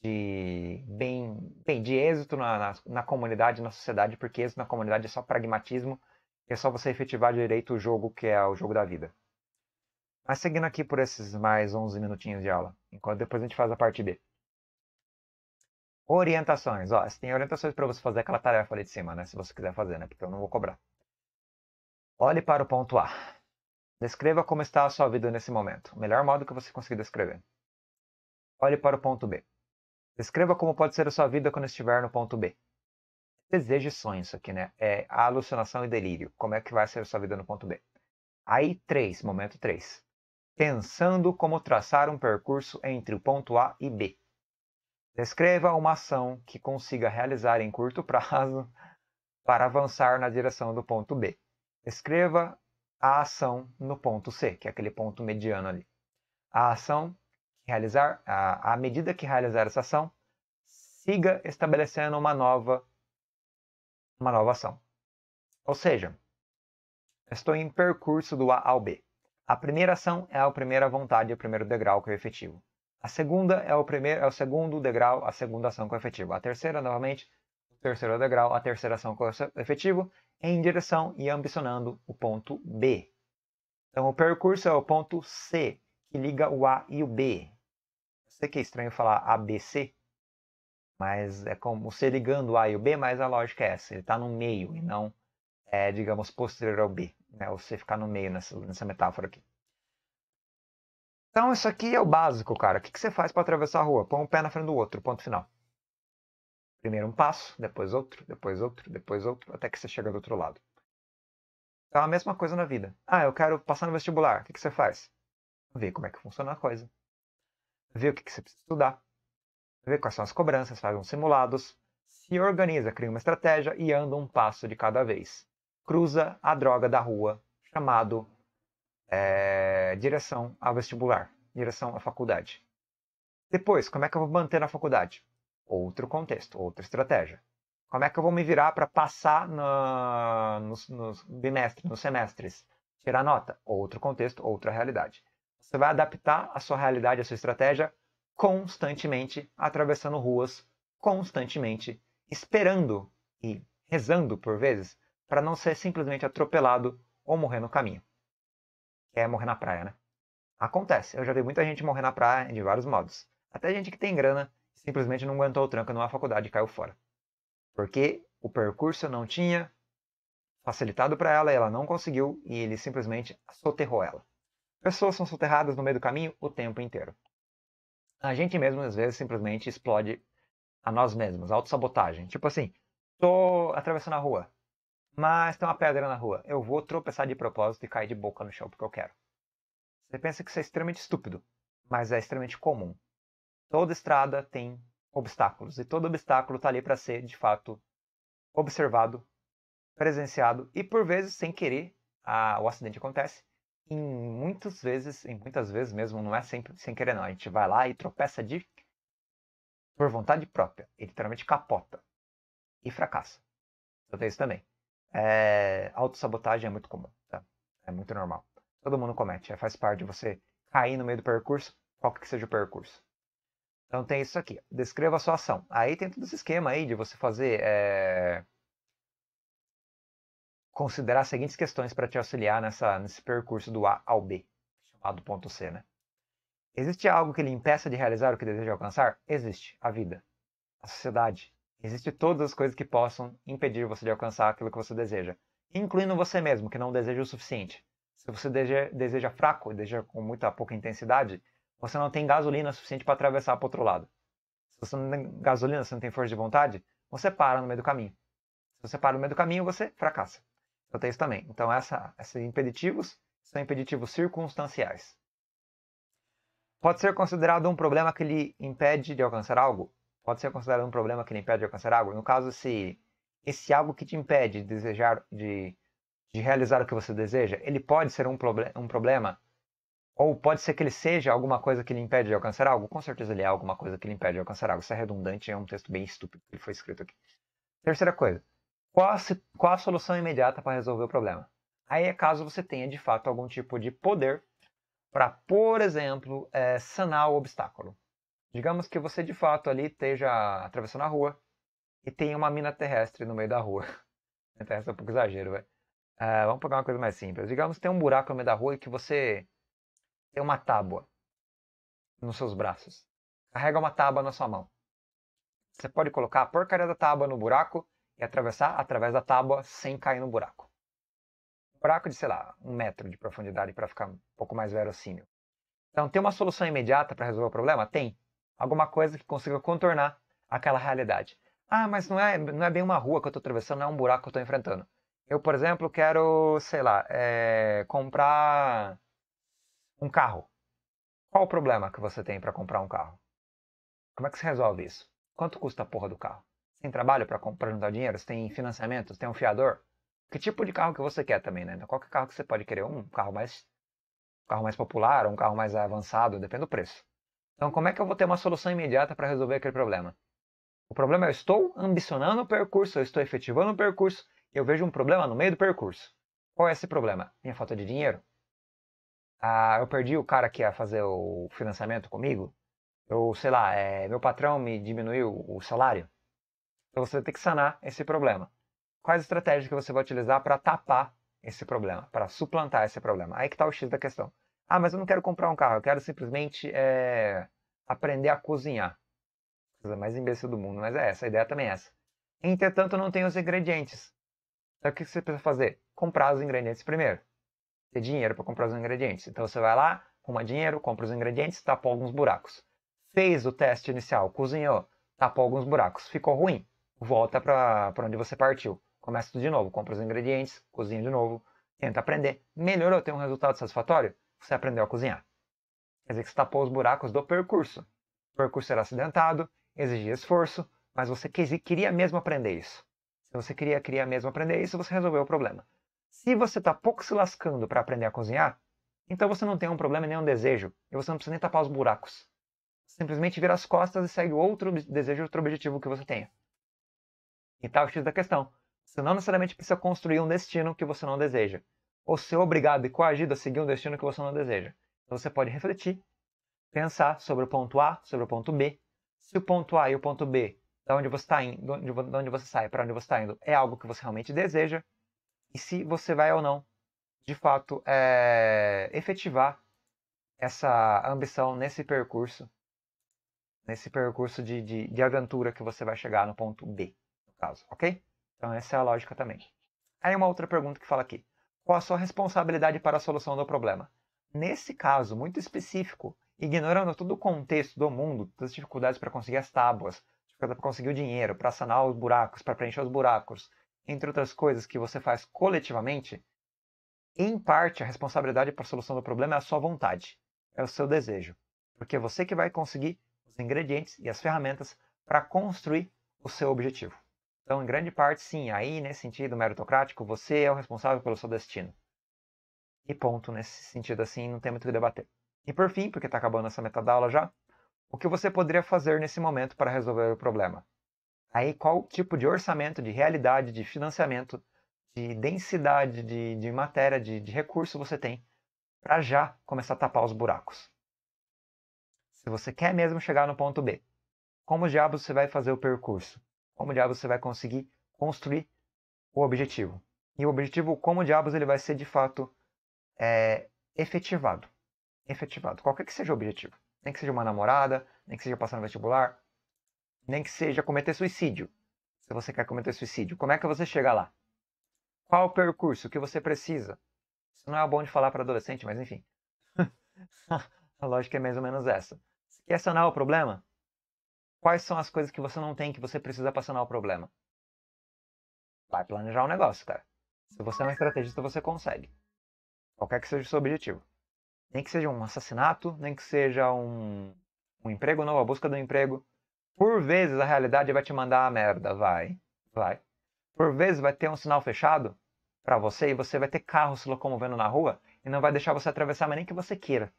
de bem, bem de êxito na, na, na, comunidade, na sociedade, porque êxito na comunidade é só pragmatismo, é só você efetivar direito o jogo que é o jogo da vida. Mas seguindo aqui por esses mais 11 minutinhos de aula, enquanto depois a gente faz a parte B. Orientações. Ó, tem orientações para você fazer aquela tarefa ali de cima, né? Se você quiser fazer, né? Porque eu não vou cobrar. Olhe para o ponto A. Descreva como está a sua vida nesse momento. O melhor modo que você conseguir descrever. Olhe para o ponto B. Descreva como pode ser a sua vida quando estiver no ponto B. Desejo e sonho, isso aqui, né? É alucinação e delírio. Como é que vai ser a sua vida no ponto B? Aí, três, momento três pensando como traçar um percurso entre o ponto A e B. Descreva uma ação que consiga realizar em curto prazo para avançar na direção do ponto B. Escreva a ação no ponto C, que é aquele ponto mediano ali. A ação realizar, à medida que realizar essa ação, siga estabelecendo uma nova uma nova ação. Ou seja, estou em percurso do A ao B. A primeira ação é a primeira vontade, o primeiro degrau que é o efetivo. A segunda é o, primeiro, é o segundo degrau, a segunda ação que é o efetivo. A terceira, novamente, o terceiro degrau, a terceira ação que é o efetivo, em direção e ambicionando o ponto B. Então, o percurso é o ponto C, que liga o A e o B. Eu sei que é estranho falar ABC, mas é como C ligando o A e o B, mas a lógica é essa, ele está no meio e não, é, digamos, posterior ao B né? Ou você ficar no meio nessa, nessa metáfora aqui. Então, isso aqui é o básico, cara. O que, que você faz para atravessar a rua? Põe um pé na frente do outro, ponto final. Primeiro um passo, depois outro, depois outro, depois outro, até que você chega do outro lado. Então, a mesma coisa na vida. Ah, eu quero passar no vestibular. O que, que você faz? Vê como é que funciona a coisa. Vê o que, que você precisa estudar. Vê quais são as cobranças, faz uns simulados. Se organiza, cria uma estratégia e anda um passo de cada vez cruza a droga da rua, chamado é, direção ao vestibular, direção à faculdade. Depois, como é que eu vou manter na faculdade? Outro contexto, outra estratégia. Como é que eu vou me virar para passar na, nos, nos bimestres, nos semestres? Tirar nota? Outro contexto, outra realidade. Você vai adaptar a sua realidade, a sua estratégia, constantemente, atravessando ruas, constantemente, esperando e rezando, por vezes, para não ser simplesmente atropelado ou morrer no caminho. é morrer na praia, né? Acontece, eu já vi muita gente morrer na praia de vários modos. Até gente que tem grana simplesmente não aguentou o tranco numa faculdade e caiu fora. Porque o percurso não tinha facilitado para ela e ela não conseguiu e ele simplesmente soterrou ela. Pessoas são soterradas no meio do caminho o tempo inteiro. A gente mesmo, às vezes, simplesmente explode a nós mesmos, autossabotagem. Tipo assim, tô atravessando a rua, mas tem uma pedra na rua. Eu vou tropeçar de propósito e cair de boca no chão porque eu quero. Você pensa que isso é extremamente estúpido, mas é extremamente comum. Toda estrada tem obstáculos e todo obstáculo está ali para ser, de fato, observado, presenciado e por vezes, sem querer, a, o acidente acontece. Em muitas vezes, em muitas vezes mesmo, não é sempre sem querer não. A gente vai lá e tropeça de por vontade própria. Ele literalmente capota e fracassa. Eu tenho isso também é, autossabotagem é muito comum, tá? É muito normal. Todo mundo comete, é, faz parte de você cair no meio do percurso, qualquer que seja o percurso. Então tem isso aqui, descreva a sua ação. Aí tem todo esse esquema aí de você fazer... É... Considerar as seguintes questões para te auxiliar nessa, nesse percurso do A ao B, chamado ponto C, né? Existe algo que lhe impeça de realizar o que deseja alcançar? Existe. A vida, a sociedade, Existem todas as coisas que possam impedir você de alcançar aquilo que você deseja, incluindo você mesmo, que não deseja o suficiente. Se você deseja fraco, deseja com muita pouca intensidade, você não tem gasolina suficiente para atravessar para o outro lado. Se você não tem gasolina, se não tem força de vontade, você para no meio do caminho. Se você para no meio do caminho, você fracassa. Eu tenho isso também. Então, essa, esses impeditivos são impeditivos circunstanciais. Pode ser considerado um problema que lhe impede de alcançar algo? pode ser considerado um problema que lhe impede de alcançar algo? No caso, se esse algo que te impede de desejar, de, de realizar o que você deseja, ele pode ser um, proble um problema? Ou pode ser que ele seja alguma coisa que lhe impede de alcançar algo? Com certeza ele é alguma coisa que lhe impede de alcançar algo. Isso é redundante, é um texto bem estúpido que foi escrito aqui. Terceira coisa, qual a, qual a solução imediata para resolver o problema? Aí é caso você tenha de fato algum tipo de poder para, por exemplo, é, sanar o obstáculo. Digamos que você de fato ali esteja atravessando a rua e tem uma mina terrestre no meio da rua. Então é um pouco exagero, velho. Uh, ah, vamos pegar uma coisa mais simples. Digamos que tem um buraco no meio da rua e que você tem uma tábua nos seus braços. Carrega uma tábua na sua mão. Você pode colocar a porcaria da tábua no buraco e atravessar através da tábua sem cair no buraco. Um buraco de, sei lá, um metro de profundidade para ficar um pouco mais verossímil. Então, tem uma solução imediata para resolver o problema? Tem alguma coisa que consiga contornar aquela realidade. Ah, mas não é, não é bem uma rua que eu estou atravessando, não é um buraco que eu estou enfrentando. Eu, por exemplo, quero, sei lá, é, comprar um carro. Qual o problema que você tem para comprar um carro? Como é que se resolve isso? Quanto custa a porra do carro? Você tem trabalho para juntar dinheiro? Você tem financiamento? Você tem um fiador? Que tipo de carro que você quer também, né? Então, Qualquer é carro que você pode querer, um carro mais, um carro mais popular, um carro mais avançado, depende do preço. Então, como é que eu vou ter uma solução imediata para resolver aquele problema? O problema é eu estou ambicionando o percurso, eu estou efetivando o percurso, e eu vejo um problema no meio do percurso. Qual é esse problema? Minha falta de dinheiro. Ah, eu perdi o cara que ia fazer o financiamento comigo. Eu, sei lá, é, meu patrão me diminuiu o salário. Então você vai ter que sanar esse problema. Quais estratégias que você vai utilizar para tapar esse problema, para suplantar esse problema? Aí que está o X da questão. Ah, mas eu não quero comprar um carro, eu quero simplesmente é, aprender a cozinhar. Coisa mais imbecil do mundo, mas é essa, a ideia também é essa. Entretanto, não tem os ingredientes. Então o que você precisa fazer? Comprar os ingredientes primeiro. Ter dinheiro para comprar os ingredientes. Então você vai lá, arruma dinheiro, compra os ingredientes, tapa alguns buracos. Fez o teste inicial, cozinhou, tapou alguns buracos, ficou ruim. Volta para onde você partiu. Começa tudo de novo, compra os ingredientes, cozinha de novo, tenta aprender. Melhorou, tem um resultado satisfatório? você aprendeu a cozinhar. Quer dizer que você tapou os buracos do percurso. O percurso era acidentado, exigia esforço, mas você queria mesmo aprender isso. Se você queria, queria mesmo aprender isso, você resolveu o problema. Se você está pouco se lascando para aprender a cozinhar, então você não tem um problema nem um desejo, e você não precisa nem tapar os buracos. Simplesmente vira as costas e segue outro desejo, outro objetivo que você tenha. E tal tá o X da questão. Você não necessariamente precisa construir um destino que você não deseja ou ser obrigado e coagido a seguir um destino que você não deseja. Então você pode refletir, pensar sobre o ponto A, sobre o ponto B. Se o ponto A e o ponto B, da onde você está indo, de onde você sai para onde você está indo, é algo que você realmente deseja. E se você vai ou não, de fato, é, efetivar essa ambição nesse percurso, nesse percurso de, de, de aventura que você vai chegar no ponto B, no caso, ok? Então essa é a lógica também. Aí uma outra pergunta que fala aqui com a sua responsabilidade para a solução do problema. Nesse caso muito específico, ignorando todo o contexto do mundo, todas as dificuldades para conseguir as tábuas, para conseguir o dinheiro, para sanar os buracos, para preencher os buracos, entre outras coisas que você faz coletivamente, em parte a responsabilidade para a solução do problema é a sua vontade, é o seu desejo, porque é você que vai conseguir os ingredientes e as ferramentas para construir o seu objetivo. Então, em grande parte, sim, aí nesse sentido meritocrático, você é o responsável pelo seu destino. E ponto, nesse sentido assim, não tem muito o que debater. E por fim, porque está acabando essa metade da aula já, o que você poderia fazer nesse momento para resolver o problema? Aí, qual tipo de orçamento, de realidade, de financiamento, de densidade, de, de matéria, de, de recurso você tem para já começar a tapar os buracos? Se você quer mesmo chegar no ponto B, como diabos você vai fazer o percurso? como diabos você vai conseguir construir o objetivo. E o objetivo, como diabos, ele vai ser de fato é, efetivado. Efetivado, qualquer que seja o objetivo. Nem que seja uma namorada, nem que seja passar no vestibular, nem que seja cometer suicídio. Se você quer cometer suicídio, como é que você chega lá? Qual o percurso? que você precisa? Isso não é bom de falar para adolescente, mas enfim. A lógica é mais ou menos essa. Se quer sanar é o problema, Quais são as coisas que você não tem que você precisa para sanar o problema? Vai planejar um negócio, cara. Se você é um estrategista, você consegue. Qualquer que seja o seu objetivo. Nem que seja um assassinato, nem que seja um, um emprego novo, a busca do emprego. Por vezes a realidade vai te mandar a merda, vai, vai. Por vezes vai ter um sinal fechado para você e você vai ter carro se locomovendo na rua e não vai deixar você atravessar, mas nem que você queira.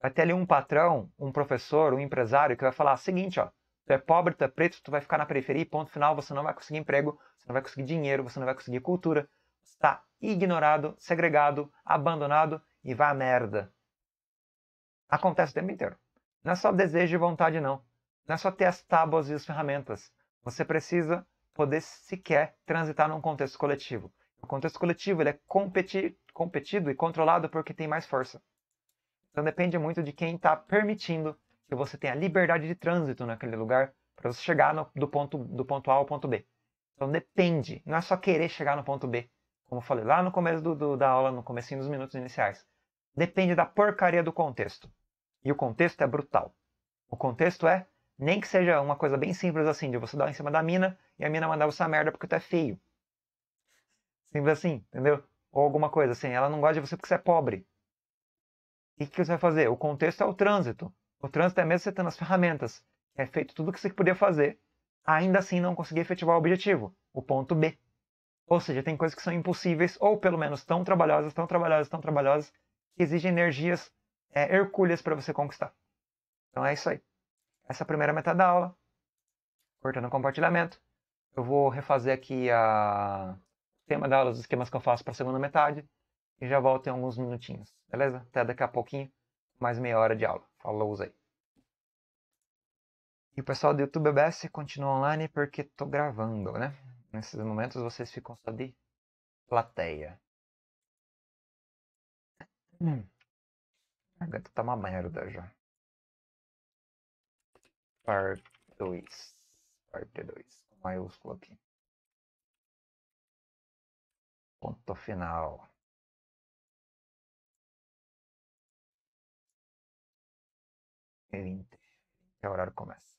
Vai ter ali um patrão, um professor, um empresário que vai falar: o seguinte, ó, tu é pobre, tu é preto, tu vai ficar na periferia, ponto final, você não vai conseguir emprego, você não vai conseguir dinheiro, você não vai conseguir cultura, você está ignorado, segregado, abandonado e vai à merda. Acontece o tempo inteiro. Não é só desejo e vontade, não. Não é só ter as tábuas e as ferramentas. Você precisa poder sequer transitar num contexto coletivo. O contexto coletivo ele é competi competido e controlado porque tem mais força. Então depende muito de quem está permitindo que você tenha liberdade de trânsito naquele lugar para você chegar no, do, ponto, do ponto A ao ponto B. Então depende, não é só querer chegar no ponto B, como eu falei lá no começo do, do, da aula, no comecinho dos minutos iniciais. Depende da porcaria do contexto. E o contexto é brutal. O contexto é, nem que seja uma coisa bem simples assim, de você dar em cima da mina e a mina mandar você a merda porque tu é feio. Simples assim, entendeu? Ou alguma coisa assim, ela não gosta de você porque você é pobre. E o que você vai fazer? O contexto é o trânsito. O trânsito é mesmo você tendo as ferramentas. É feito tudo o que você podia fazer, ainda assim não conseguir efetivar o objetivo, o ponto B. Ou seja, tem coisas que são impossíveis, ou pelo menos tão trabalhosas, tão trabalhosas, tão trabalhosas, que exigem energias é, hercúleas para você conquistar. Então é isso aí. Essa é a primeira metade da aula. Cortando o compartilhamento. Eu vou refazer aqui a... o tema da aula, os esquemas que eu faço para a segunda metade e já volto em alguns minutinhos, beleza? Até daqui a pouquinho, mais meia hora de aula. Falou aí. E o pessoal do YouTube BS continua online porque tô gravando, né? Nesses momentos vocês ficam só de plateia. Hum. A garganta tá uma merda já. parte 2. Parte 2. Maiúsculo aqui. Ponto final. e 20. É o horário começa.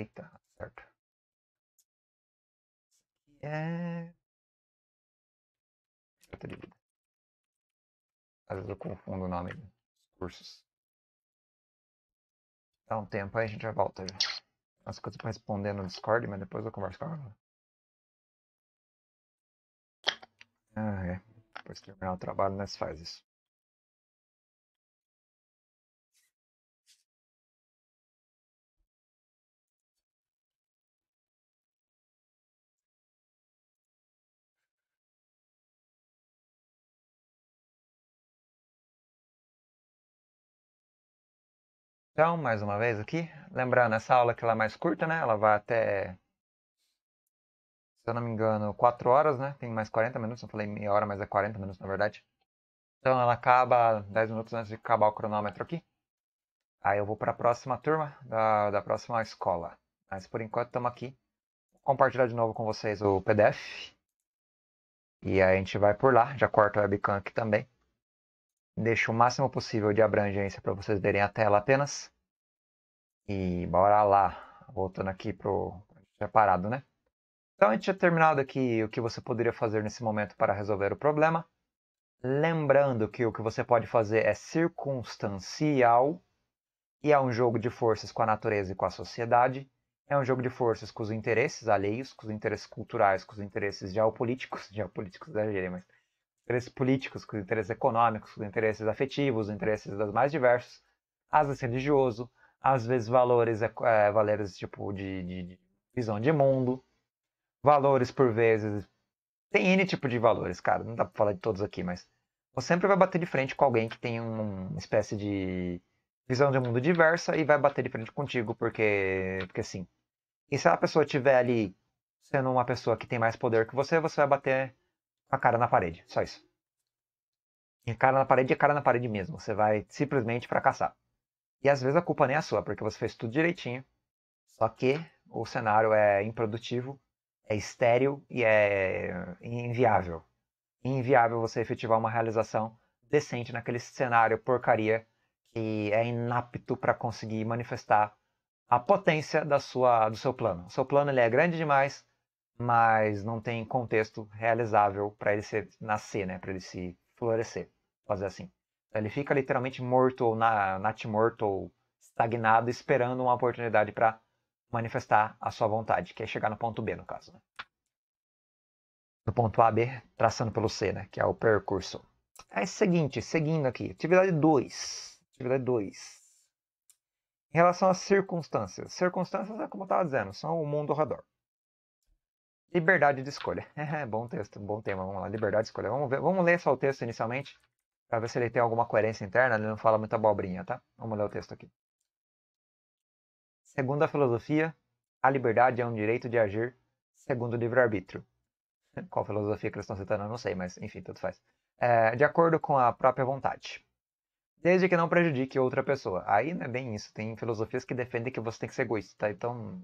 Eita, certo. É. Outra de vida. Às vezes eu confundo o nome dos cursos. Dá um tempo aí, a gente já volta. As coisas pra responder no Discord, mas depois eu converso com ela. Ah, é. Depois que terminar o trabalho, nós né, faz isso. Então, mais uma vez aqui, lembrando, essa aula que ela é mais curta, né? Ela vai até se eu não me engano, 4 horas, né? Tem mais 40 minutos, eu falei meia hora, mas é 40 minutos na verdade. Então ela acaba 10 minutos antes de acabar o cronômetro aqui. Aí eu vou para a próxima turma da, da próxima escola. Mas por enquanto estamos aqui. Vou compartilhar de novo com vocês o PDF. E aí a gente vai por lá, já corta o webcam aqui também. Deixo o máximo possível de abrangência para vocês verem a tela apenas. E bora lá. Voltando aqui pro parado, né? Então a gente tinha terminado aqui o que você poderia fazer nesse momento para resolver o problema. Lembrando que o que você pode fazer é circunstancial e é um jogo de forças com a natureza e com a sociedade. É um jogo de forças com os interesses alheios, com os interesses culturais, com os interesses geopolíticos, geopolíticos da gíria, mas interesses políticos, com os interesses econômicos, com os interesses afetivos, os interesses das mais diversos, às vezes religioso, às vezes valores, é, valores tipo de, de, de visão de mundo valores por vezes. Tem N tipo de valores, cara. Não dá pra falar de todos aqui, mas. Você sempre vai bater de frente com alguém que tem uma espécie de visão de mundo diversa e vai bater de frente contigo, porque. Porque sim. E se a pessoa tiver ali sendo uma pessoa que tem mais poder que você, você vai bater a cara na parede. Só isso. E cara na parede é cara na parede mesmo. Você vai simplesmente fracassar. E às vezes a culpa nem é sua, porque você fez tudo direitinho. Só que o cenário é improdutivo é estéril e é inviável. Inviável você efetivar uma realização decente naquele cenário porcaria que é inapto para conseguir manifestar a potência da sua, do seu plano. O seu plano ele é grande demais, mas não tem contexto realizável para ele ser, nascer, né? para ele se florescer. Fazer assim. Então, ele fica literalmente morto ou na, natimorto ou estagnado, esperando uma oportunidade para manifestar a sua vontade, que é chegar no ponto B, no caso. Né? no Do ponto A B, traçando pelo C, né? que é o percurso. Aí, é seguinte, seguindo aqui, atividade 2. Atividade 2. Em relação às circunstâncias. Circunstâncias é como eu estava dizendo, são o mundo ao redor. Liberdade de escolha. É, bom texto, bom tema. Vamos lá, liberdade de escolha. Vamos, ver, vamos ler só o texto inicialmente, para ver se ele tem alguma coerência interna, ele não fala muita abobrinha, tá? Vamos ler o texto aqui. Segundo a filosofia, a liberdade é um direito de agir segundo o livre-arbítrio. Qual filosofia que eles estão citando, eu não sei, mas enfim, tudo faz. É, de acordo com a própria vontade. Desde que não prejudique outra pessoa. Aí não é bem isso. Tem filosofias que defendem que você tem que ser egoísta. Tá? Então,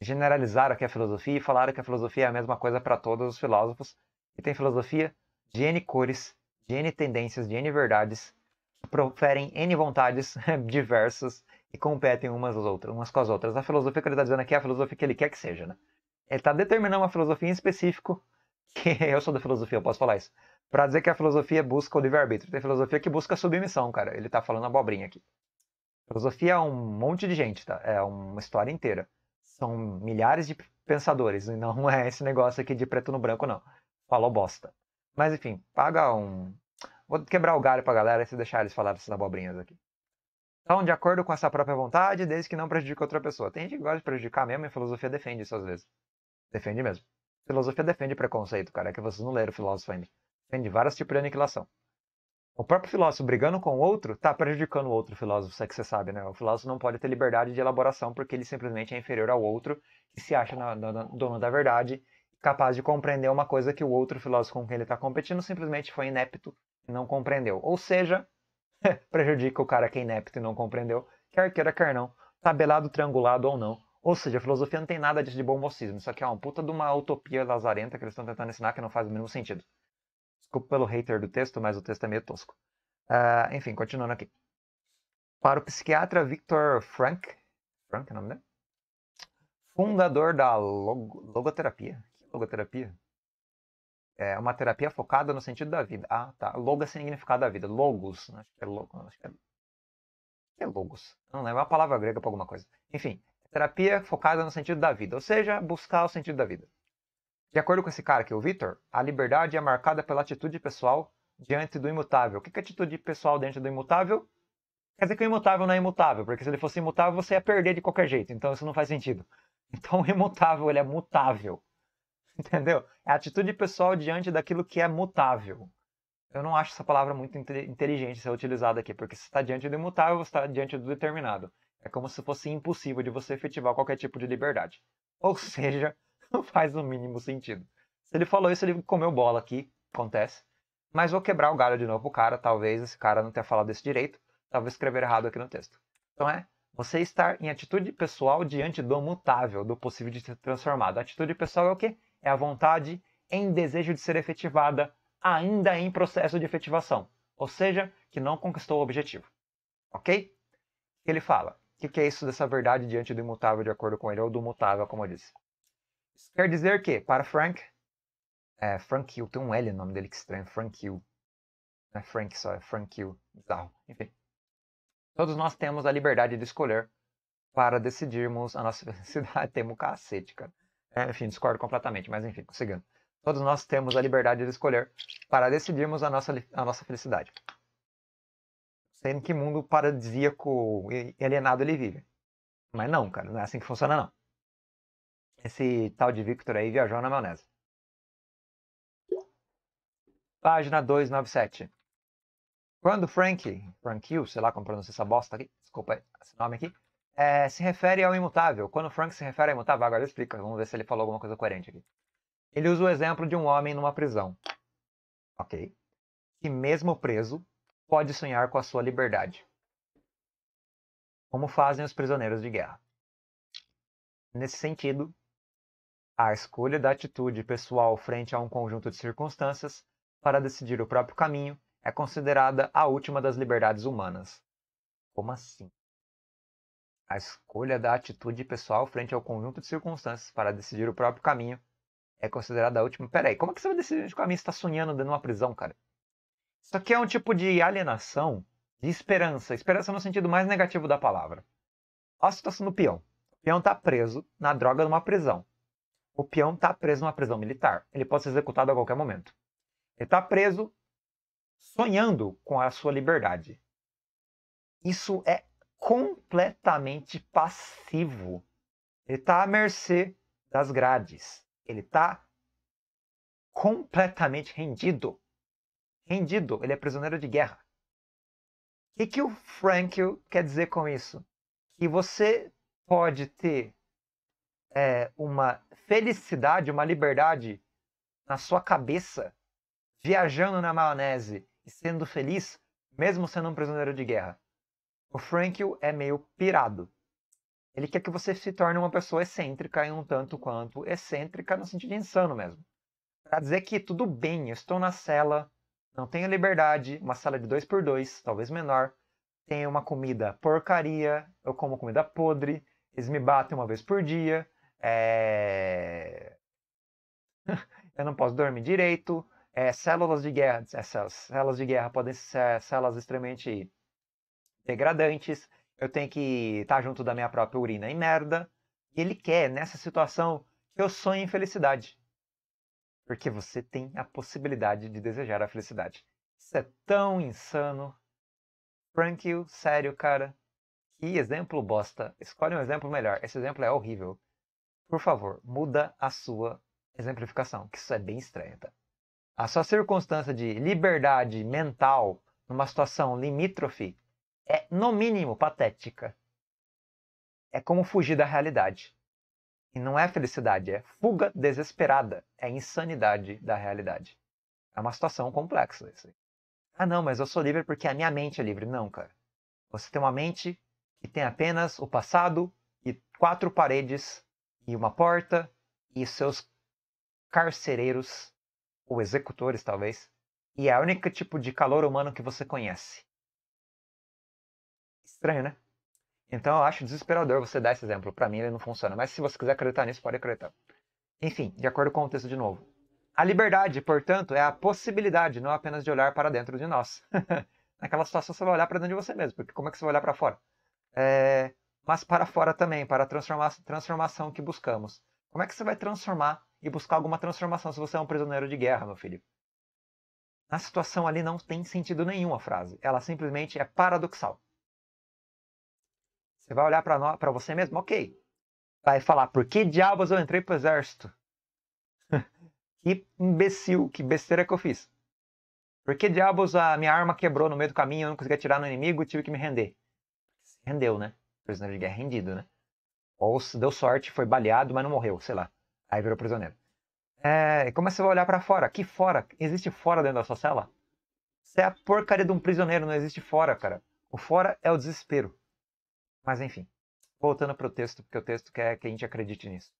generalizaram que a é filosofia e falaram que a filosofia é a mesma coisa para todos os filósofos. E tem filosofia de N cores, de N tendências, de N verdades, que proferem N vontades diversas e competem umas, às outras, umas com as outras. A filosofia que ele está dizendo aqui é a filosofia que ele quer que seja, né? Ele está determinando uma filosofia em específico, que eu sou da filosofia, eu posso falar isso, para dizer que a filosofia busca o livre-arbítrio. Tem filosofia que busca submissão, cara. Ele está falando abobrinha aqui. Filosofia é um monte de gente, tá? É uma história inteira. São milhares de pensadores, e não é esse negócio aqui de preto no branco, não. Falou bosta. Mas enfim, paga um. Vou quebrar o galho pra galera e deixar eles falarem essas abobrinhas aqui. Então, de acordo com essa própria vontade, desde que não prejudique outra pessoa. Tem gente que gosta de prejudicar mesmo e a filosofia defende isso às vezes. Defende mesmo. A filosofia defende preconceito, cara. É que vocês não leram filósofo ainda. Defende vários tipos de aniquilação. O próprio filósofo brigando com o outro está prejudicando o outro filósofo, isso é que você sabe, né? O filósofo não pode ter liberdade de elaboração porque ele simplesmente é inferior ao outro e se acha na, na, dono da verdade, capaz de compreender uma coisa que o outro filósofo com quem ele está competindo simplesmente foi inepto e não compreendeu. Ou seja, prejudica o cara que é inepto e não compreendeu, quer queira, quer não, tabelado, triangulado ou não. Ou seja, a filosofia não tem nada disso de bom mocismo. Isso aqui é uma puta de uma utopia lazarenta que eles estão tentando ensinar que não faz o mínimo sentido. Desculpa pelo hater do texto, mas o texto é meio tosco. Uh, enfim, continuando aqui. Para o psiquiatra Victor Frank, Frank é o nome dele? Fundador da log logoterapia. Que logoterapia? É uma terapia focada no sentido da vida. Ah, tá. Logo é significado da vida. Logos. Né? Acho que é logos. Acho que é... é logos. Não lembro. É uma palavra grega para alguma coisa. Enfim, terapia focada no sentido da vida. Ou seja, buscar o sentido da vida. De acordo com esse cara aqui, o Vitor, a liberdade é marcada pela atitude pessoal diante do imutável. O que é atitude pessoal diante do imutável? Quer dizer que o imutável não é imutável, porque se ele fosse imutável você ia perder de qualquer jeito, então isso não faz sentido. Então o imutável ele é mutável. Entendeu? É a atitude pessoal diante daquilo que é mutável. Eu não acho essa palavra muito inteligente ser utilizada aqui, porque se está diante do imutável, você está diante do determinado. É como se fosse impossível de você efetivar qualquer tipo de liberdade. Ou seja, não faz o mínimo sentido. Se ele falou isso, ele comeu bola aqui, acontece. Mas vou quebrar o galho de novo o cara, talvez esse cara não tenha falado isso direito, talvez escrever errado aqui no texto. Então é você estar em atitude pessoal diante do mutável, do possível de ser transformado. A atitude pessoal é o quê? é a vontade em desejo de ser efetivada, ainda em processo de efetivação, ou seja, que não conquistou o objetivo. Ok? Ele fala: o que, é isso dessa verdade diante do imutável de acordo com ele, ou do mutável, como eu disse? Isso quer dizer que, para Frank, é, Frank Hill, tem um L no nome dele que estranho, Frank Hill. Não é Frank só, é Frank Hill, bizarro. Enfim. Todos nós temos a liberdade de escolher para decidirmos a nossa felicidade. Temos cacete, cara. É, enfim, discordo completamente, mas enfim, seguindo. Todos nós temos a liberdade de escolher para decidirmos a nossa, a nossa felicidade. Sendo que mundo paradisíaco e alienado ele vive. Mas não, cara, não é assim que funciona, não. Esse tal de Victor aí viajou na maionese. Página 297. Quando Frank, Frank Hill, sei lá como pronuncia essa bosta aqui, desculpa esse nome aqui, é, se refere ao imutável. Quando Frank se refere ao imutável, agora ele explica, vamos ver se ele falou alguma coisa coerente aqui. Ele usa o exemplo de um homem numa prisão. Ok? Que mesmo preso, pode sonhar com a sua liberdade. Como fazem os prisioneiros de guerra. Nesse sentido, a escolha da atitude pessoal frente a um conjunto de circunstâncias para decidir o próprio caminho é considerada a última das liberdades humanas. Como assim? a escolha da atitude pessoal frente ao conjunto de circunstâncias para decidir o próprio caminho é considerada a última. Peraí, como é que você vai decidir o caminho? Você está sonhando dentro de uma prisão, cara. Isso aqui é um tipo de alienação de esperança. Esperança no sentido mais negativo da palavra. Olha a situação do peão. O peão está preso na droga de uma prisão. O peão está preso numa prisão militar. Ele pode ser executado a qualquer momento. Ele está preso sonhando com a sua liberdade. Isso é completamente passivo. Ele está à mercê das grades. Ele está completamente rendido. Rendido. Ele é prisioneiro de guerra. O que, que o Frankl quer dizer com isso? Que você pode ter é, uma felicidade, uma liberdade na sua cabeça, viajando na maionese e sendo feliz, mesmo sendo um prisioneiro de guerra. O Frankl é meio pirado. Ele quer que você se torne uma pessoa excêntrica e um tanto quanto excêntrica no sentido de insano mesmo. Para dizer que tudo bem, eu estou na cela, não tenho liberdade, uma cela de 2 por 2 talvez menor, tenho uma comida porcaria, eu como comida podre, eles me batem uma vez por dia, é... eu não posso dormir direito, é, células de guerra, essas é, células de guerra podem ser células extremamente degradantes, eu tenho que estar junto da minha própria urina e merda. E ele quer, nessa situação, que eu sonhe em felicidade. Porque você tem a possibilidade de desejar a felicidade. Isso é tão insano. Frankie, sério, cara. Que exemplo bosta. Escolhe um exemplo melhor. Esse exemplo é horrível. Por favor, muda a sua exemplificação, que isso é bem estranho, tá? A sua circunstância de liberdade mental numa situação limítrofe é, no mínimo, patética. É como fugir da realidade. E não é felicidade, é fuga desesperada, é insanidade da realidade. É uma situação complexa. Isso aí. Ah, não, mas eu sou livre porque a minha mente é livre. Não, cara. Você tem uma mente que tem apenas o passado e quatro paredes e uma porta e seus carcereiros ou executores, talvez. E é o único tipo de calor humano que você conhece. Estranho, né? Então eu acho desesperador você dar esse exemplo. Para mim ele não funciona, mas se você quiser acreditar nisso, pode acreditar. Enfim, de acordo com o texto de novo. A liberdade, portanto, é a possibilidade, não apenas de olhar para dentro de nós. Naquela situação você vai olhar para dentro de você mesmo, porque como é que você vai olhar para fora? É... Mas para fora também, para a transforma... transformação que buscamos. Como é que você vai transformar e buscar alguma transformação se você é um prisioneiro de guerra, meu filho? Na situação ali não tem sentido nenhum a frase. Ela simplesmente é paradoxal. Você vai olhar para você mesmo, ok. Vai falar, por que diabos eu entrei pro exército? que imbecil, que besteira que eu fiz. Por que diabos a minha arma quebrou no meio do caminho, eu não consegui atirar no inimigo, tive que me render? rendeu, né? Prisioneiro de guerra rendido, né? Ou deu sorte, foi baleado, mas não morreu, sei lá. Aí virou prisioneiro. É, como é que você vai olhar para fora? Que fora? Existe fora dentro da sua cela? Você é a porcaria de um prisioneiro, não existe fora, cara. O fora é o desespero. Mas enfim, voltando para o texto, porque o texto quer que a gente acredite nisso.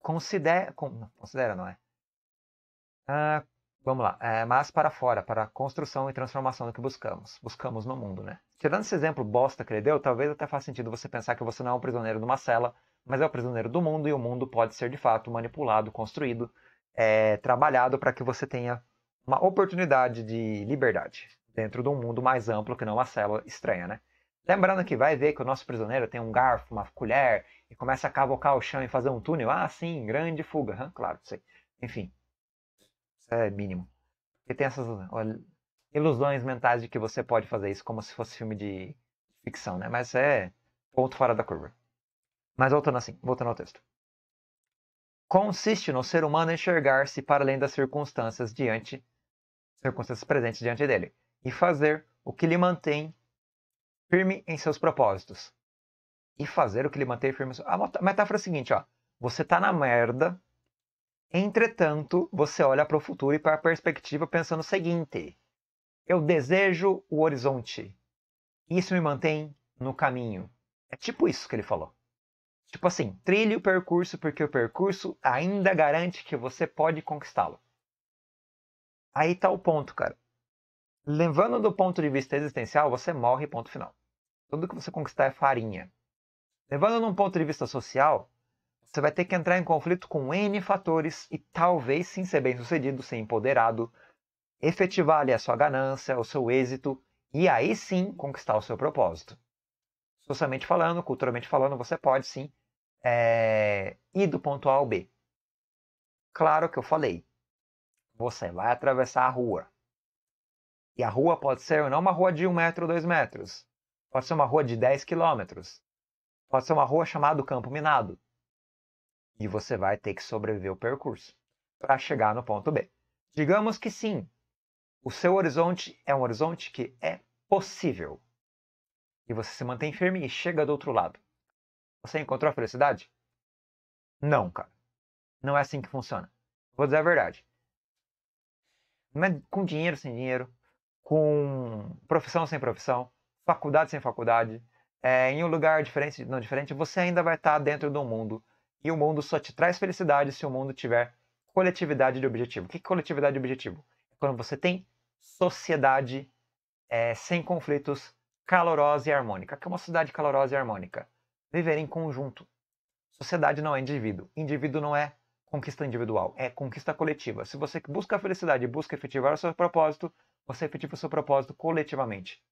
Considera. Com, não, considera, não é? Ah, vamos lá. É, mas para fora, para a construção e transformação do que buscamos. Buscamos no mundo, né? Tirando esse exemplo bosta que ele deu, talvez até faça sentido você pensar que você não é um prisioneiro de uma cela, mas é o um prisioneiro do mundo e o mundo pode ser de fato manipulado, construído, é, trabalhado para que você tenha uma oportunidade de liberdade dentro de um mundo mais amplo que não uma célula estranha, né? Lembrando que vai ver que o nosso prisioneiro tem um garfo, uma colher, e começa a cavocar o chão e fazer um túnel. Ah, sim, grande fuga. Hum, claro, sei. Enfim, isso é mínimo. E tem essas ilusões mentais de que você pode fazer isso como se fosse filme de ficção, né? Mas é ponto fora da curva. Mas voltando assim, voltando ao texto. Consiste no ser humano enxergar-se para além das circunstâncias diante, circunstâncias presentes diante dele, e fazer o que lhe mantém firme em seus propósitos. E fazer o que lhe manter firme. A metáfora é a seguinte, ó. Você está na merda, entretanto, você olha para o futuro e para a perspectiva pensando o seguinte: eu desejo o horizonte. Isso me mantém no caminho. É tipo isso que ele falou. Tipo assim, trilhe o percurso porque o percurso ainda garante que você pode conquistá-lo. Aí tá o ponto, cara. Levando do ponto de vista existencial, você morre, ponto final. Tudo que você conquistar é farinha. Levando num ponto de vista social, você vai ter que entrar em conflito com N fatores e talvez sim ser bem sucedido, ser empoderado, efetivar ali a sua ganância, o seu êxito e aí sim conquistar o seu propósito. Socialmente falando, culturalmente falando, você pode sim é... ir do ponto A ao B. Claro que eu falei, você vai atravessar a rua. E a rua pode ser não uma rua de um metro dois metros, Pode ser uma rua de 10 quilômetros. Pode ser uma rua chamada Campo Minado. E você vai ter que sobreviver o percurso para chegar no ponto B. Digamos que sim, o seu horizonte é um horizonte que é possível. E você se mantém firme e chega do outro lado. Você encontrou a felicidade? Não, cara. Não é assim que funciona. Vou dizer a verdade. Não é com dinheiro sem dinheiro, com profissão sem profissão, faculdade sem faculdade, é, em um lugar diferente, não diferente, você ainda vai estar dentro do mundo. E o mundo só te traz felicidade se o mundo tiver coletividade de objetivo. O que é coletividade de objetivo? É quando você tem sociedade é, sem conflitos, calorosa e harmônica. O que é uma sociedade calorosa e harmônica? Viver em conjunto. Sociedade não é indivíduo. Indivíduo não é conquista individual, é conquista coletiva. Se você busca a felicidade e busca efetivar o seu propósito, você efetiva o seu propósito coletivamente.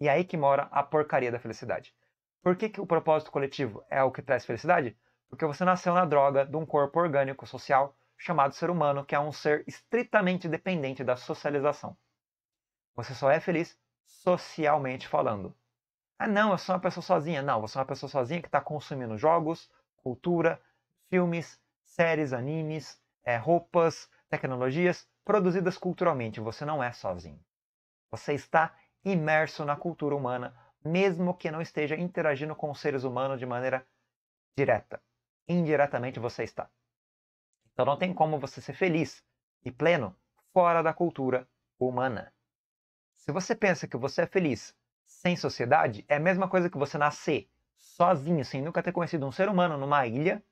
E aí que mora a porcaria da felicidade. Por que, que o propósito coletivo é o que traz felicidade? Porque você nasceu na droga de um corpo orgânico social chamado ser humano, que é um ser estritamente dependente da socialização. Você só é feliz socialmente falando. Ah, não, eu sou uma pessoa sozinha. Não, você é uma pessoa sozinha que está consumindo jogos, cultura, filmes, séries, animes, é, roupas, tecnologias produzidas culturalmente. Você não é sozinho. Você está imerso na cultura humana, mesmo que não esteja interagindo com os seres humanos de maneira direta. Indiretamente você está. Então não tem como você ser feliz e pleno fora da cultura humana. Se você pensa que você é feliz sem sociedade, é a mesma coisa que você nascer sozinho, sem nunca ter conhecido um ser humano numa ilha,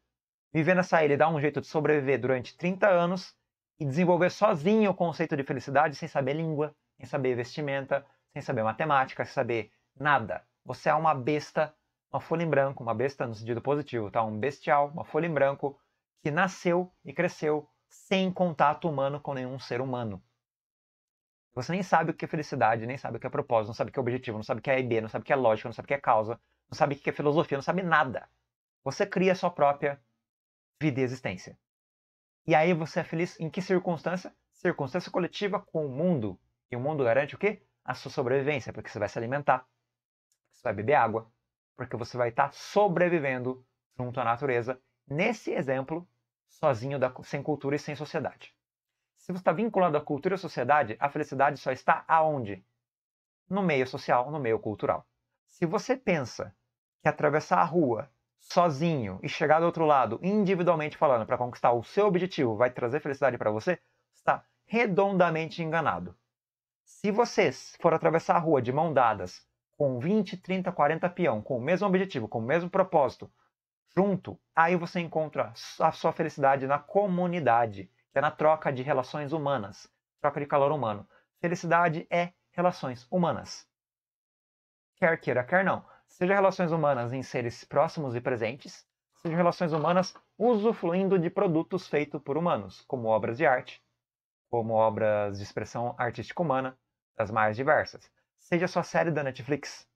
viver nessa ilha e dar um jeito de sobreviver durante 30 anos e desenvolver sozinho o conceito de felicidade sem saber língua, sem saber vestimenta, sem saber matemática, sem saber nada. Você é uma besta, uma folha em branco, uma besta no sentido positivo, tá? Um bestial, uma folha em branco que nasceu e cresceu sem contato humano com nenhum ser humano. Você nem sabe o que é felicidade, nem sabe o que é propósito, não sabe o que é objetivo, não sabe o que é IB, não sabe o que é lógica, não sabe o que é causa, não sabe o que é filosofia, não sabe nada. Você cria a sua própria vida e existência. E aí você é feliz em que circunstância? Circunstância coletiva com o mundo. E o mundo garante o quê? a sua sobrevivência, porque você vai se alimentar, você vai beber água, porque você vai estar sobrevivendo junto à natureza, nesse exemplo, sozinho, da, sem cultura e sem sociedade. Se você está vinculado à cultura e à sociedade, a felicidade só está aonde? No meio social, no meio cultural. Se você pensa que atravessar a rua sozinho e chegar do outro lado, individualmente falando, para conquistar o seu objetivo, vai trazer felicidade para você, está redondamente enganado. Se vocês for atravessar a rua de mão dadas com 20, 30, 40 peão, com o mesmo objetivo, com o mesmo propósito, junto, aí você encontra a sua felicidade na comunidade, que é na troca de relações humanas, troca de calor humano. Felicidade é relações humanas. Quer queira, quer não. Seja relações humanas em seres próximos e presentes, sejam relações humanas usufruindo de produtos feitos por humanos, como obras de arte, como obras de expressão artística humana, das mais diversas. Seja sua série da Netflix.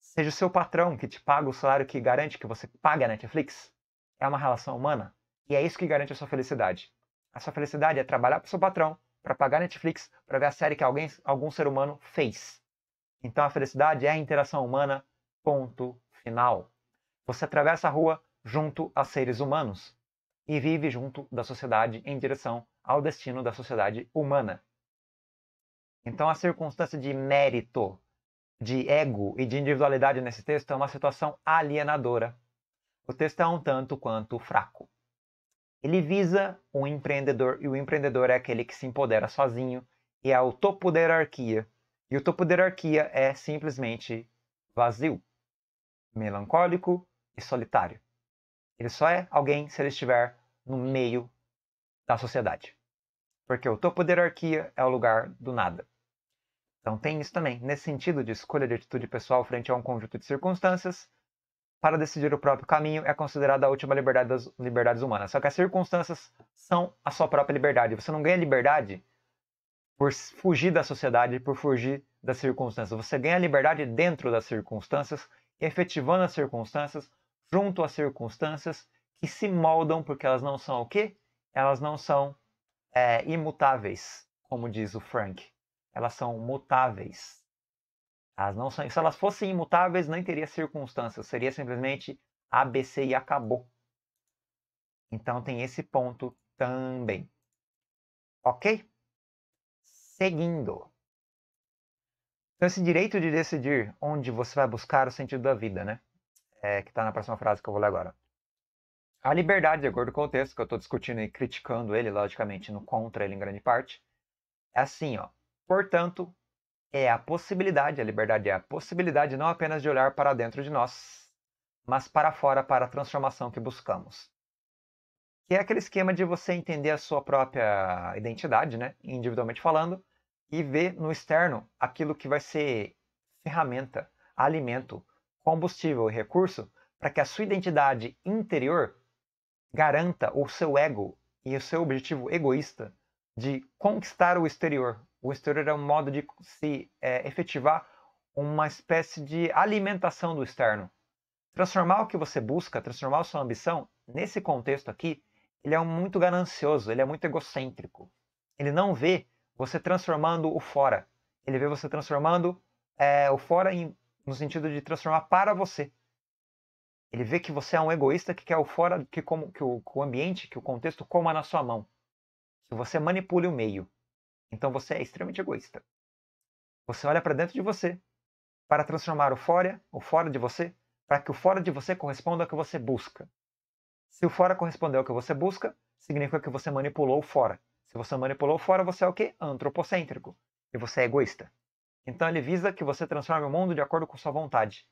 Seja o seu patrão que te paga o salário que garante que você pague a Netflix. É uma relação humana. E é isso que garante a sua felicidade. A sua felicidade é trabalhar para o seu patrão, para pagar a Netflix, para ver a série que alguém, algum ser humano fez. Então a felicidade é a interação humana, ponto final. Você atravessa a rua junto a seres humanos e vive junto da sociedade em direção ao destino da sociedade humana. Então, a circunstância de mérito, de ego e de individualidade nesse texto é uma situação alienadora. O texto é um tanto quanto fraco. Ele visa o um empreendedor, e o empreendedor é aquele que se empodera sozinho e é o topo da hierarquia. E o topo da hierarquia é simplesmente vazio, melancólico e solitário. Ele só é alguém se ele estiver no meio da sociedade. Porque o topo da hierarquia é o lugar do nada. Então tem isso também, nesse sentido de escolha de atitude pessoal frente a um conjunto de circunstâncias, para decidir o próprio caminho é considerada a última liberdade das liberdades humanas. Só que as circunstâncias são a sua própria liberdade. Você não ganha liberdade por fugir da sociedade, por fugir das circunstâncias. Você ganha liberdade dentro das circunstâncias, efetivando as circunstâncias, junto às circunstâncias que se moldam, porque elas não são o quê? elas não são é, imutáveis, como diz o Frank. Elas são mutáveis. Elas não são, se elas fossem imutáveis, nem teria circunstâncias. Seria simplesmente ABC e acabou. Então tem esse ponto também. Ok? Seguindo. Então, esse direito de decidir onde você vai buscar o sentido da vida, né? É, que está na próxima frase que eu vou ler agora a liberdade, de acordo com o texto que eu estou discutindo e criticando ele, logicamente, no contra ele em grande parte, é assim, ó. Portanto, é a possibilidade, a liberdade é a possibilidade não apenas de olhar para dentro de nós, mas para fora para a transformação que buscamos. Que é aquele esquema de você entender a sua própria identidade, né, individualmente falando, e ver no externo aquilo que vai ser ferramenta, alimento, combustível e recurso para que a sua identidade interior garanta o seu ego e o seu objetivo egoísta de conquistar o exterior. O exterior é um modo de se é, efetivar uma espécie de alimentação do externo. Transformar o que você busca, transformar a sua ambição, nesse contexto aqui, ele é muito ganancioso, ele é muito egocêntrico. Ele não vê você transformando o fora. Ele vê você transformando é, o fora em, no sentido de transformar para você. Ele vê que você é um egoísta que quer o fora, que, como, que, o, que o ambiente, que o contexto coma na sua mão. Que você manipule o meio. Então você é extremamente egoísta. Você olha para dentro de você para transformar o fora, o fora de você, para que o fora de você corresponda ao que você busca. Se o fora corresponder ao que você busca, significa que você manipulou o fora. Se você manipulou o fora, você é o quê? Antropocêntrico. E você é egoísta. Então ele visa que você transforme o mundo de acordo com sua vontade.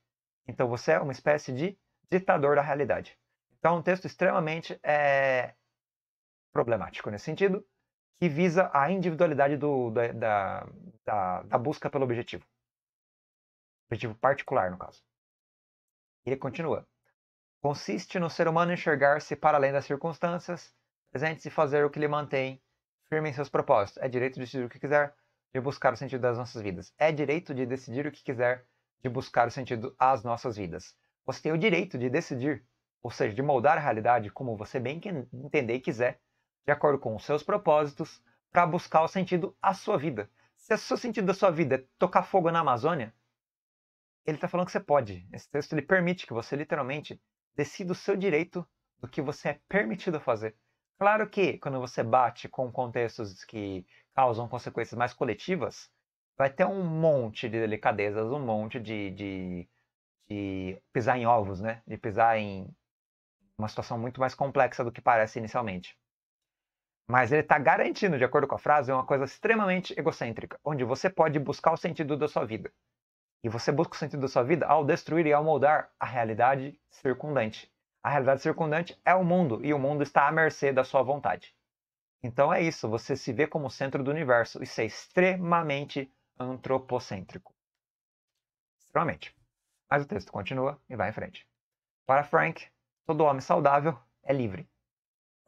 Então você é uma espécie de ditador da realidade. Então, é um texto extremamente é, problemático nesse sentido, que visa a individualidade do, da, da, da, da busca pelo objetivo. Objetivo particular, no caso. Ele continua. Consiste no ser humano enxergar-se para além das circunstâncias, presentes e fazer o que lhe mantém firme em seus propósitos. É direito de decidir o que quiser, de buscar o sentido das nossas vidas. É direito de decidir o que quiser, de buscar o sentido às nossas vidas. Você tem o direito de decidir, ou seja, de moldar a realidade como você bem entender e quiser, de acordo com os seus propósitos, para buscar o sentido à sua vida. Se o sentido da sua vida é tocar fogo na Amazônia, ele está falando que você pode. Esse texto ele permite que você literalmente decida o seu direito do que você é permitido fazer. Claro que quando você bate com contextos que causam consequências mais coletivas, vai ter um monte de delicadezas, um monte de, de de pisar em ovos, né? De pisar em uma situação muito mais complexa do que parece inicialmente. Mas ele está garantindo, de acordo com a frase, uma coisa extremamente egocêntrica, onde você pode buscar o sentido da sua vida. E você busca o sentido da sua vida ao destruir e ao moldar a realidade circundante. A realidade circundante é o mundo, e o mundo está à mercê da sua vontade. Então é isso, você se vê como o centro do universo. Isso é extremamente antropocêntrico. Extremamente. Mas o texto continua e vai em frente. Para Frank, todo homem saudável é livre.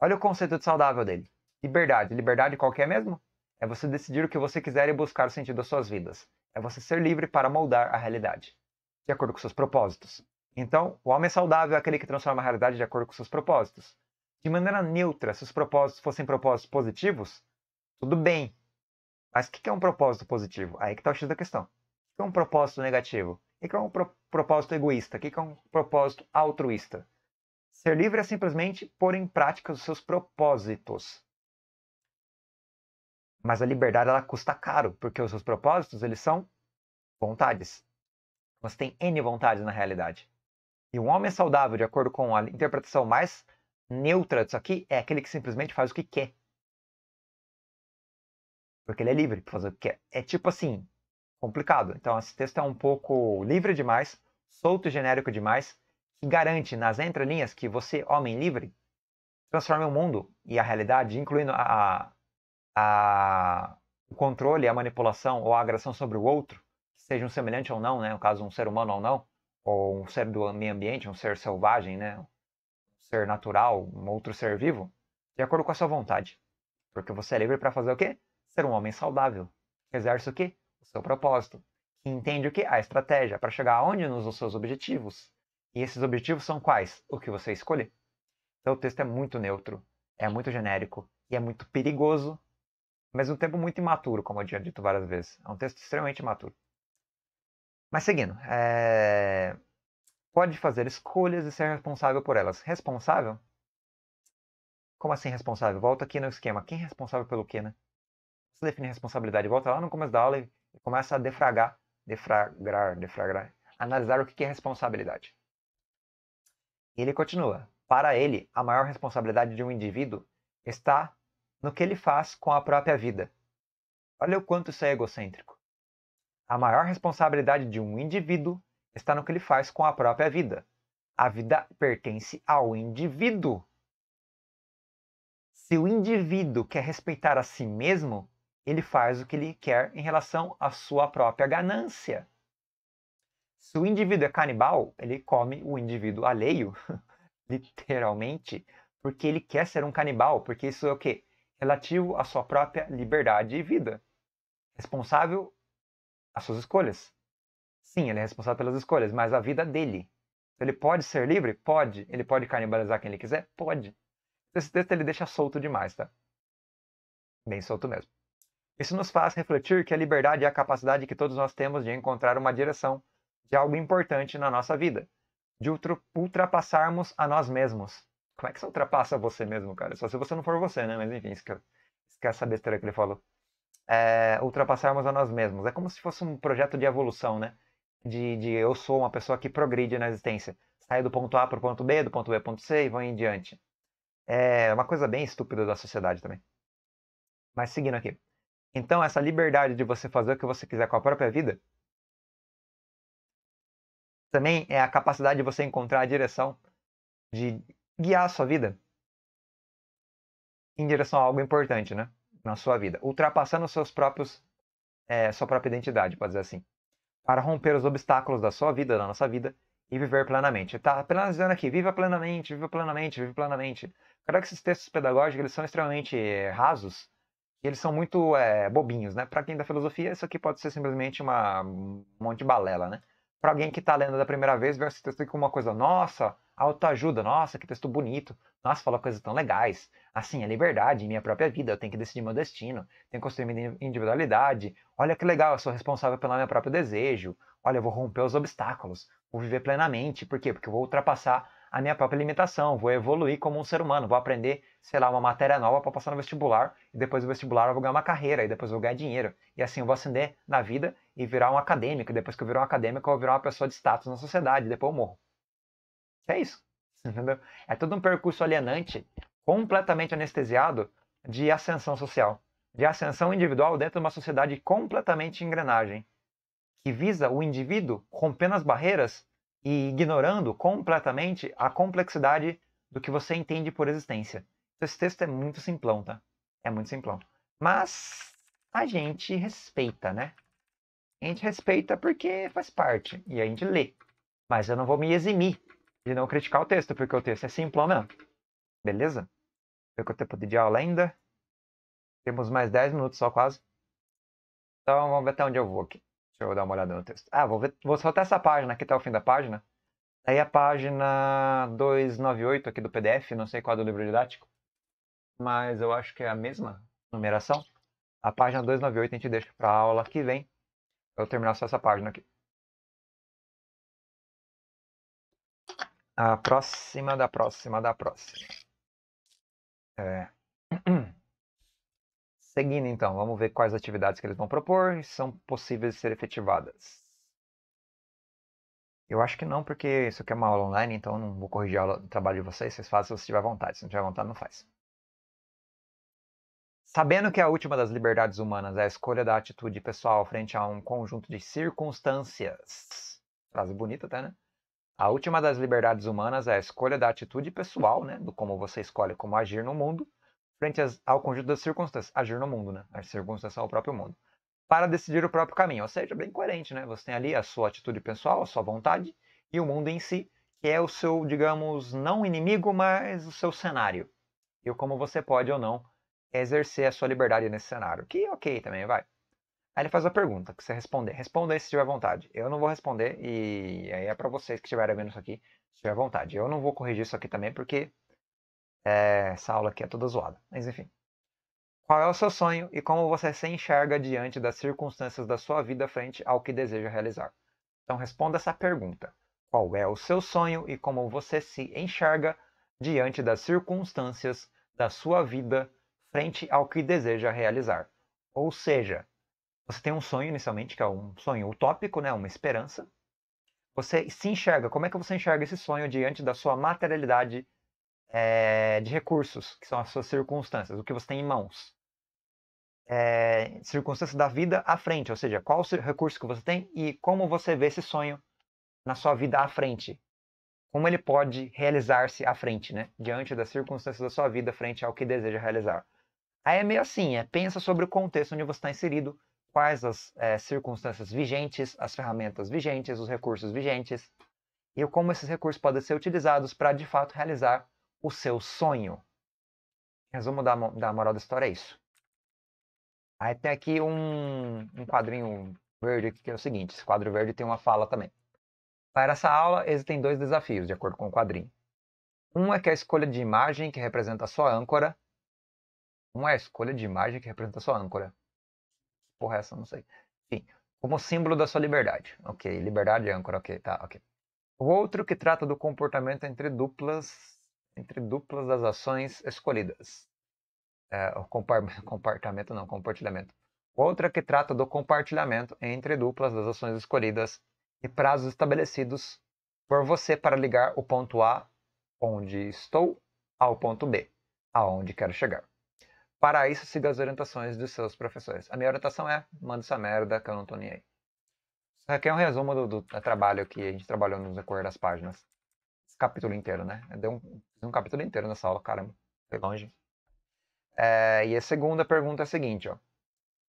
Olha o conceito de saudável dele. Liberdade. Liberdade qualquer mesmo? É você decidir o que você quiser e buscar o sentido das suas vidas. É você ser livre para moldar a realidade, de acordo com seus propósitos. Então, o homem saudável é aquele que transforma a realidade de acordo com seus propósitos. De maneira neutra, se os propósitos fossem propósitos positivos, tudo bem. Mas o que é um propósito positivo? Aí que está o X da questão. O que é um propósito negativo? O que é um, pro propósito egoísta? O que é um propósito altruísta? Ser livre é simplesmente pôr em prática os seus propósitos. Mas a liberdade ela custa caro, porque os seus propósitos eles são vontades. Você tem N vontades na realidade. E um homem saudável, de acordo com a interpretação mais neutra disso aqui, é aquele que simplesmente faz o que quer. Porque ele é livre para fazer o que quer. É tipo assim, complicado. Então, esse texto é um pouco livre demais, solto e genérico demais, que garante nas entrelinhas que você, homem livre, transforme o mundo e a realidade, incluindo a, a, o controle, a manipulação ou a agressão sobre o outro, seja um semelhante ou não, né? no caso, um ser humano ou não, ou um ser do meio ambiente, um ser selvagem, né? um ser natural, um outro ser vivo, de acordo com a sua vontade. Porque você é livre para fazer o quê? Ser um homem saudável. Exerce o quê? seu propósito, que entende o que? A estratégia para chegar aonde nos seus objetivos. E esses objetivos são quais? O que você escolhe. Então o texto é muito neutro, é muito genérico e é muito perigoso, mas um tempo muito imaturo, como eu tinha dito várias vezes. É um texto extremamente imaturo. Mas seguindo, é... pode fazer escolhas e ser responsável por elas. Responsável? Como assim responsável? Volta aqui no esquema. Quem é responsável pelo quê, né? Você define responsabilidade. Volta lá no começo da aula e começa a defragar, defragrar, defragar, analisar o que é responsabilidade. E ele continua. Para ele, a maior responsabilidade de um indivíduo está no que ele faz com a própria vida. Olha o quanto isso é egocêntrico. A maior responsabilidade de um indivíduo está no que ele faz com a própria vida. A vida pertence ao indivíduo. Se o indivíduo quer respeitar a si mesmo, ele faz o que ele quer em relação à sua própria ganância. Se o indivíduo é canibal, ele come o indivíduo alheio, literalmente, porque ele quer ser um canibal, porque isso é o quê? Relativo à sua própria liberdade e vida. Responsável às suas escolhas. Sim, ele é responsável pelas escolhas, mas a vida dele. Então, ele pode ser livre? Pode. Ele pode canibalizar quem ele quiser? Pode. Esse texto ele deixa solto demais, tá? Bem solto mesmo. Isso nos faz refletir que a liberdade é a capacidade que todos nós temos de encontrar uma direção de algo importante na nossa vida, de ultrapassarmos a nós mesmos. Como é que você ultrapassa você mesmo, cara? Só se você não for você, né? Mas enfim, esquece essa besteira que ele falou. É, ultrapassarmos a nós mesmos. É como se fosse um projeto de evolução, né? De, de eu sou uma pessoa que progride na existência. Saio do ponto A para o ponto B, do ponto B para o ponto C e vou em diante. É uma coisa bem estúpida da sociedade também. Mas seguindo aqui. Então, essa liberdade de você fazer o que você quiser com a própria vida também é a capacidade de você encontrar a direção, de guiar a sua vida em direção a algo importante, né? Na sua vida, ultrapassando seus próprios, é, sua própria identidade, pode dizer assim, para romper os obstáculos da sua vida, da nossa vida e viver plenamente. Tá apenas dizendo aqui, viva plenamente, viva plenamente, viva plenamente. Claro que esses textos pedagógicos eles são extremamente eh, rasos, eles são muito é, bobinhos, né? Para quem da filosofia, isso aqui pode ser simplesmente uma, um monte de balela, né? Para alguém que está lendo da primeira vez, ver esse texto com uma coisa, nossa, autoajuda, nossa, que texto bonito, nossa, fala coisas tão legais. Assim, a é liberdade, minha própria vida, eu tenho que decidir meu destino, tenho que construir minha individualidade. Olha que legal, eu sou responsável pelo meu próprio desejo. Olha, eu vou romper os obstáculos, vou viver plenamente. Por quê? Porque eu vou ultrapassar a minha própria limitação, vou evoluir como um ser humano, vou aprender, sei lá, uma matéria nova para passar no vestibular, e depois do vestibular eu vou ganhar uma carreira, e depois eu vou ganhar dinheiro. E assim eu vou ascender na vida e virar um acadêmico, e depois que eu virar um acadêmico eu vou virar uma pessoa de status na sociedade, e depois eu morro. É isso, entendeu? É todo um percurso alienante, completamente anestesiado de ascensão social, de ascensão individual dentro de uma sociedade completamente engrenagem, que visa o indivíduo rompendo as barreiras e ignorando completamente a complexidade do que você entende por existência. Então, esse texto é muito simplão, tá? É muito simplão. Mas a gente respeita, né? A gente respeita porque faz parte e a gente lê. Mas eu não vou me eximir de não criticar o texto, porque o texto é simplão mesmo. Beleza? o tempo de aula ainda. Temos mais 10 minutos só quase. Então vamos ver até onde eu vou aqui. Deixa eu dar uma olhada no texto. Ah, vou, ver, vou soltar essa página aqui até o fim da página. Tá aí a página 298 aqui do PDF, não sei qual é do livro didático, mas eu acho que é a mesma numeração. A página 298 a gente deixa para aula que vem. Eu terminar só essa página aqui. A próxima da próxima da próxima. É. Seguindo então, vamos ver quais atividades que eles vão propor e são possíveis de ser efetivadas. Eu acho que não, porque isso aqui é uma aula online, então não vou corrigir aula, o trabalho de vocês, vocês fazem se você tiver vontade, se não tiver vontade não faz. Sabendo que a última das liberdades humanas é a escolha da atitude pessoal frente a um conjunto de circunstâncias. Frase bonita até, né? A última das liberdades humanas é a escolha da atitude pessoal, né? Do como você escolhe como agir no mundo frente ao conjunto das circunstâncias, agir no mundo, né? As circunstâncias ao próprio mundo. Para decidir o próprio caminho, ou seja, bem coerente, né? Você tem ali a sua atitude pessoal, a sua vontade e o mundo em si, que é o seu, digamos, não inimigo, mas o seu cenário. E como você pode ou não exercer a sua liberdade nesse cenário. Que ok também, vai. Aí ele faz a pergunta que você responder. Responda aí se tiver vontade. Eu não vou responder e aí é para vocês que estiverem vendo isso aqui, se tiver vontade. Eu não vou corrigir isso aqui também porque é, essa aula aqui é toda zoada. Mas enfim. Qual é o seu sonho e como você se enxerga diante das circunstâncias da sua vida frente ao que deseja realizar? Então responda essa pergunta. Qual é o seu sonho e como você se enxerga diante das circunstâncias da sua vida frente ao que deseja realizar? Ou seja, você tem um sonho inicialmente, que é um sonho utópico, né? uma esperança. Você se enxerga, como é que você enxerga esse sonho diante da sua materialidade é, de recursos, que são as suas circunstâncias, o que você tem em mãos. É, circunstâncias da vida à frente, ou seja, qual o recurso que você tem e como você vê esse sonho na sua vida à frente. Como ele pode realizar-se à frente, né? Diante das circunstâncias da sua vida, frente ao que deseja realizar. Aí é meio assim, é pensa sobre o contexto onde você está inserido, quais as é, circunstâncias vigentes, as ferramentas vigentes, os recursos vigentes, e como esses recursos podem ser utilizados para de fato realizar o seu sonho. Resumo da, da moral da história é isso. Aí tem aqui um, um quadrinho verde aqui, que é o seguinte: esse quadro verde tem uma fala também. Para essa aula, existem dois desafios, de acordo com o quadrinho. Um é que a escolha de imagem que representa a sua âncora. Um é a escolha de imagem que representa a sua âncora. Porra, é essa não sei. Enfim, como símbolo da sua liberdade. Ok, liberdade e âncora, ok, tá, ok. O outro que trata do comportamento entre duplas entre duplas das ações escolhidas. É, compartimento não, compartilhamento. Outra que trata do compartilhamento entre duplas das ações escolhidas e prazos estabelecidos por você para ligar o ponto A, onde estou, ao ponto B, aonde quero chegar. Para isso, siga as orientações dos seus professores. A minha orientação é: manda essa merda que eu não tô nem aí. Isso aqui é um resumo do, do, do trabalho que a gente trabalhou no decorrer das páginas. Esse capítulo inteiro, né? Deu um Fiz um capítulo inteiro nessa aula, caramba. Foi longe. É, e a segunda pergunta é a seguinte, ó.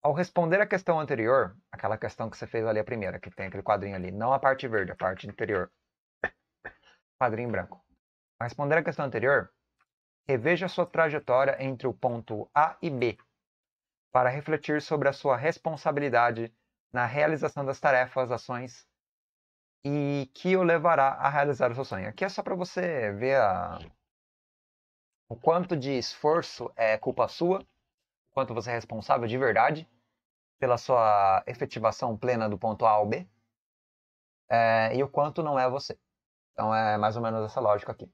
Ao responder a questão anterior, aquela questão que você fez ali a primeira, que tem aquele quadrinho ali, não a parte verde, a parte interior. quadrinho branco. Ao responder a questão anterior, reveja sua trajetória entre o ponto A e B para refletir sobre a sua responsabilidade na realização das tarefas, ações e que o levará a realizar o seu sonho. Aqui é só para você ver a... o quanto de esforço é culpa sua, o quanto você é responsável de verdade pela sua efetivação plena do ponto A ao B, é... e o quanto não é você. Então é mais ou menos essa lógica aqui.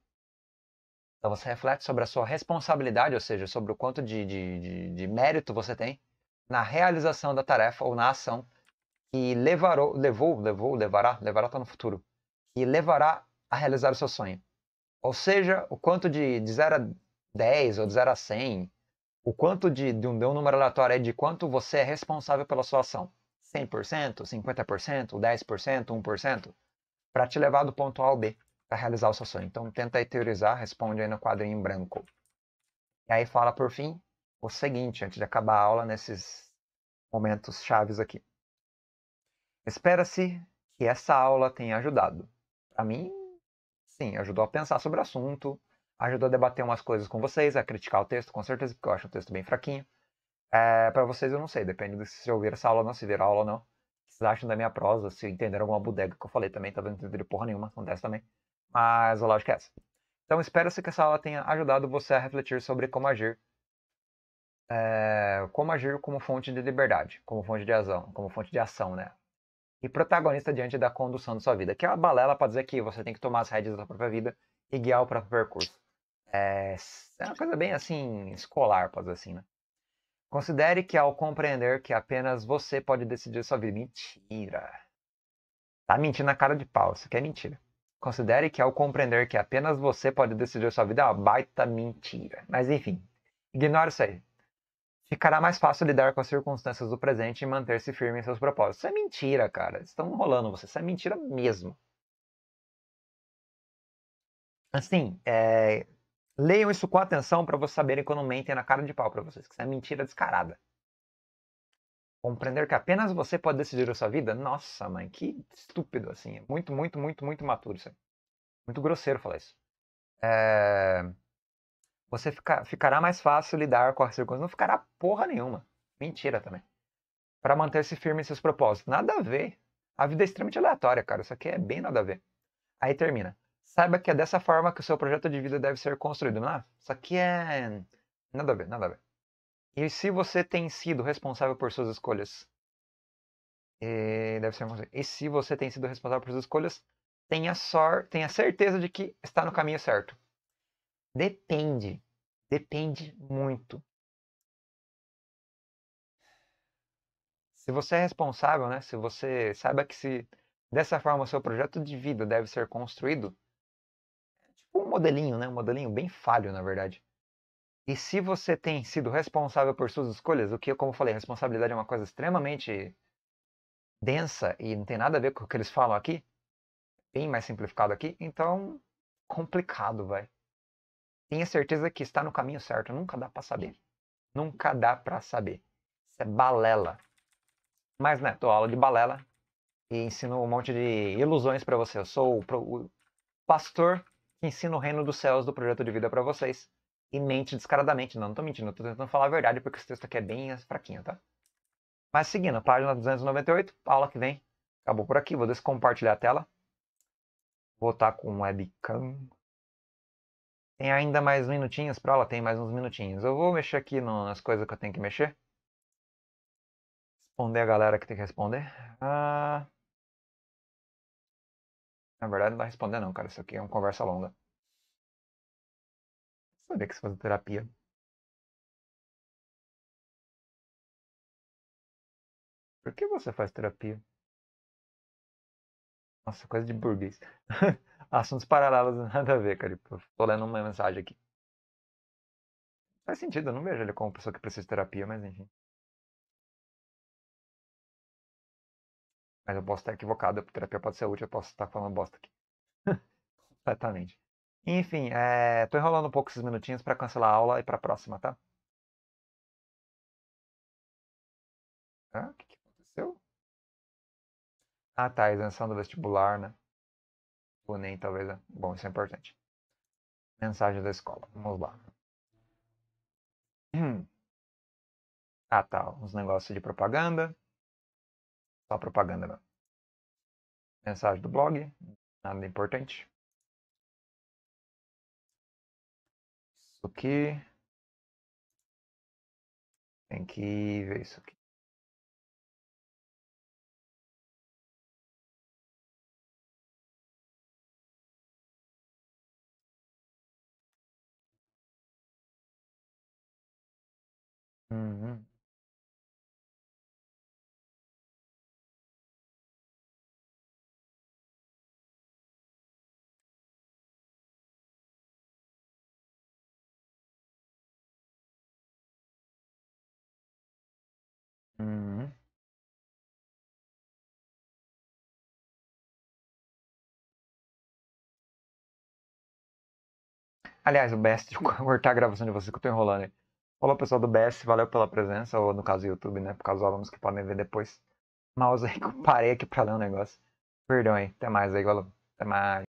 Então você reflete sobre a sua responsabilidade, ou seja, sobre o quanto de, de, de, de mérito você tem na realização da tarefa ou na ação que levarou, levou, levou, levará, levará está no futuro, que levará a realizar o seu sonho. Ou seja, o quanto de, de 0 a 10 ou de 0 a 100, o quanto de, de, um, de um número aleatório é de quanto você é responsável pela sua ação. 100%, 50%, 10%, 1%, para te levar do ponto A ao B, para realizar o seu sonho. Então tenta aí teorizar, responde aí no quadrinho em branco. E aí fala, por fim, o seguinte, antes de acabar a aula, nesses momentos chaves aqui. Espera-se que essa aula tenha ajudado. Para mim, sim, ajudou a pensar sobre o assunto, ajudou a debater umas coisas com vocês, a criticar o texto, com certeza, porque eu acho o texto bem fraquinho. É, para vocês, eu não sei, depende se ouvir essa aula ou não, se viram aula ou não. vocês acham da minha prosa, se entenderam alguma bodega que eu falei também, talvez não entenderam porra nenhuma, acontece também. Mas a lógica é essa. Então, espera se que essa aula tenha ajudado você a refletir sobre como agir. É, como agir como fonte de liberdade, como fonte de ação, como fonte de ação, né? e protagonista diante da condução de sua vida, que é uma balela para dizer que você tem que tomar as rédeas da sua própria vida e guiar o próprio percurso. É, é uma coisa bem assim, escolar, pode dizer assim, né? Considere que ao compreender que apenas você pode decidir sua vida. Mentira! Tá mentindo na cara de pau, isso aqui é mentira. Considere que ao compreender que apenas você pode decidir sua vida é uma baita mentira. Mas enfim, ignora isso aí ficará mais fácil lidar com as circunstâncias do presente e manter-se firme em seus propósitos. Isso é mentira, cara. Estão tá enrolando você. Isso é mentira mesmo. Assim, é... leiam isso com atenção para vocês saberem quando mentem na cara de pau para vocês, que isso é mentira descarada. Compreender que apenas você pode decidir a sua vida? Nossa, mãe, que estúpido, assim. É muito, muito, muito, muito maturo isso aí. Muito grosseiro falar isso. É você fica, ficará mais fácil lidar com as circunstâncias. Não ficará porra nenhuma. Mentira também. Para manter-se firme em seus propósitos. Nada a ver. A vida é extremamente aleatória, cara. Isso aqui é bem nada a ver. Aí termina. Saiba que é dessa forma que o seu projeto de vida deve ser construído. Não, é? isso aqui é. Nada a ver, nada a ver. E se você tem sido responsável por suas escolhas? E, é, deve ser E se você tem sido responsável por suas escolhas, tenha, sor... tenha certeza de que está no caminho certo. Depende. Depende muito. Se você é responsável, né? Se você saiba que se dessa forma seu projeto de vida deve ser construído, é tipo um modelinho, né? Um modelinho bem falho, na verdade. E se você tem sido responsável por suas escolhas, o que, como eu falei, responsabilidade é uma coisa extremamente densa e não tem nada a ver com o que eles falam aqui, bem mais simplificado aqui, então complicado, vai tenha certeza que está no caminho certo. Nunca dá para saber. Nunca dá para saber. Isso é balela. Mas, né, Tô aula de balela e ensino um monte de ilusões para você. Eu sou o pastor que ensina o reino dos céus do projeto de vida para vocês. E mente descaradamente. Não, não tô mentindo. Tô tentando falar a verdade porque esse texto aqui é bem fraquinho, tá? Mas seguindo, página 298, aula que vem. Acabou por aqui. Vou descompartilhar a tela. Vou estar com webcam. Tem ainda mais minutinhos para aula? Tem mais uns minutinhos. Eu vou mexer aqui no, nas coisas que eu tenho que mexer. Responder a galera que tem que responder. Ah... Na verdade, não vai responder não, cara. Isso aqui é uma conversa longa. Eu sabia que você fazia terapia. Por que você faz terapia? Nossa, coisa de burguês. assuntos paralelos, nada a ver, cara. Tipo, tô lendo uma mensagem aqui. Faz sentido, eu não vejo ele como pessoa que precisa de terapia, mas enfim. Mas eu posso estar equivocado, terapia pode ser útil, eu posso estar falando bosta aqui. Completamente. Enfim, é... tô enrolando um pouco esses minutinhos para cancelar a aula e para a próxima, tá? Ah, o que, que aconteceu? Ah, tá, isenção do vestibular, né? O nem talvez. Bom, isso é importante. Mensagem da escola. Vamos lá. Hum. Ah, tá. Uns negócios de propaganda. Só propaganda não. Mensagem do blog. Nada importante. Isso aqui. Tem que ver isso aqui. Uhum. uhum. Aliás, o best de cortar a gravação de você que eu tô enrolando aí. Olá pessoal do BS, valeu pela presença, ou no caso do YouTube, né? Por causa dos alunos que podem ver depois. Mouse aí, parei aqui pra ler um negócio. Perdão aí, até mais aí, galera. Até mais.